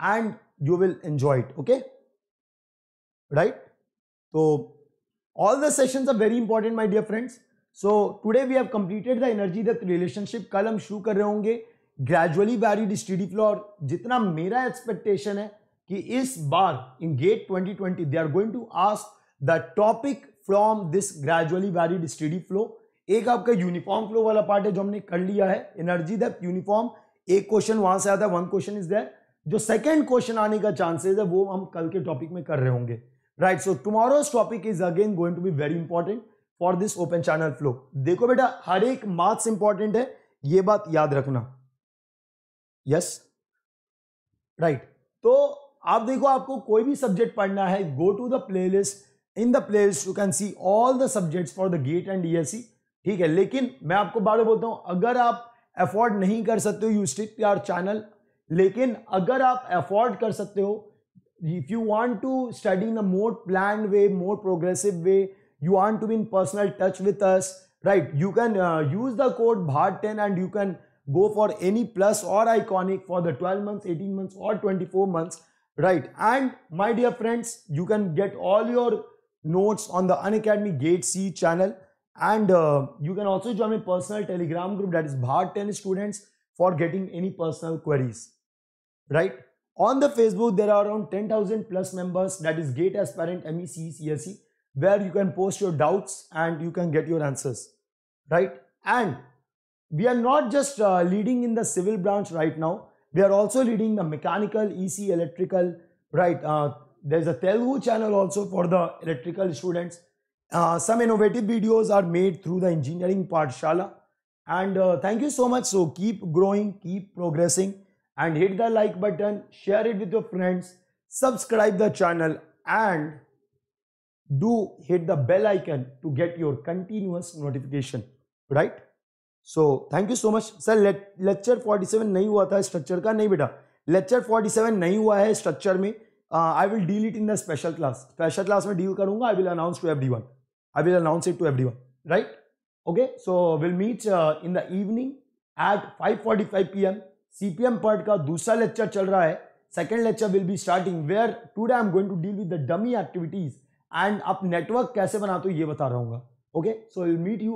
and you will enjoy it okay right तो all the sessions are very important my dear friends so today we have completed the energy the relationship कल हम शुरू कर रहे होंगे ग्रेजुअली varied std flow और जितना मेरा एक्सपेक्टेशन है कि इस बार in GATE 2020 they are going to ask the topic from this gradually varied steady flow एक आपका यूनिफॉर्म फ्लो वाला पार्ट है जो हमने कर लिया है एनर्जी दैप यूनिफॉर्म एक क्वेश्चन वहां से आता है वन क्वेश्चन इज देयर जो सेकेंड क्वेश्चन आने का चांसेस है वो हम कल के टॉपिक में कर रहे होंगे right so tomorrow's topic is again going to be very important for this open channel flow देखो बेटा हर एक मार्क्स इंपॉर्टेंट है ये बात याद रखना यस yes? Right right. तो आप देखो आपको कोई भी सब्जेक्ट पढ़ना है go to the playlist in the playlist you can see all the subjects for the GATE and DSC ठीक है लेकिन मैं आपको बारे बोलता हूं अगर आप अफोर्ड नहीं कर सकते हो यू स्टिक टू चैनल लेकिन अगर आप अफोर्ड कर सकते हो if you want to study in a more planned way, more progressive way, you want to be in personal touch with us, right? You can uh, use the code BHAR10 and you can go for any plus or iconic for the 12 months, 18 months or 24 months, right? And my dear friends, you can get all your notes on the Unacademy Gate C channel and uh, you can also join my personal telegram group that is BHAR10 students for getting any personal queries, right? On the Facebook, there are around 10,000 plus members, that is GATE Aspirant MEC CSE, where you can post your doubts and you can get your answers, right? And we are not just uh, leading in the civil branch right now, we are also leading the mechanical, EC, electrical, right? Uh, there's a Telugu channel also for the electrical students. Uh, some innovative videos are made through the engineering part, Shala. And uh, thank you so much. So keep growing, keep progressing and hit the like button, share it with your friends, subscribe the channel and do hit the bell icon to get your continuous notification, right? So thank you so much. Sir lecture 47 नहीं हुआ था structure का नहीं बेटा lecture 47 नहीं हुआ है structure में I will deal it in the special class special class में डील करूंगा I will announce to every everyone I will announce it to every everyone right okay so we'll meet uh, in the evening at 5:45 pm CPM part का दूसरा lecture चल रहा है second lecture will be starting where today I am going to deal with the dummy activities and आप network कैसे बनाते हो ये बता रहा हूँ okay so will meet you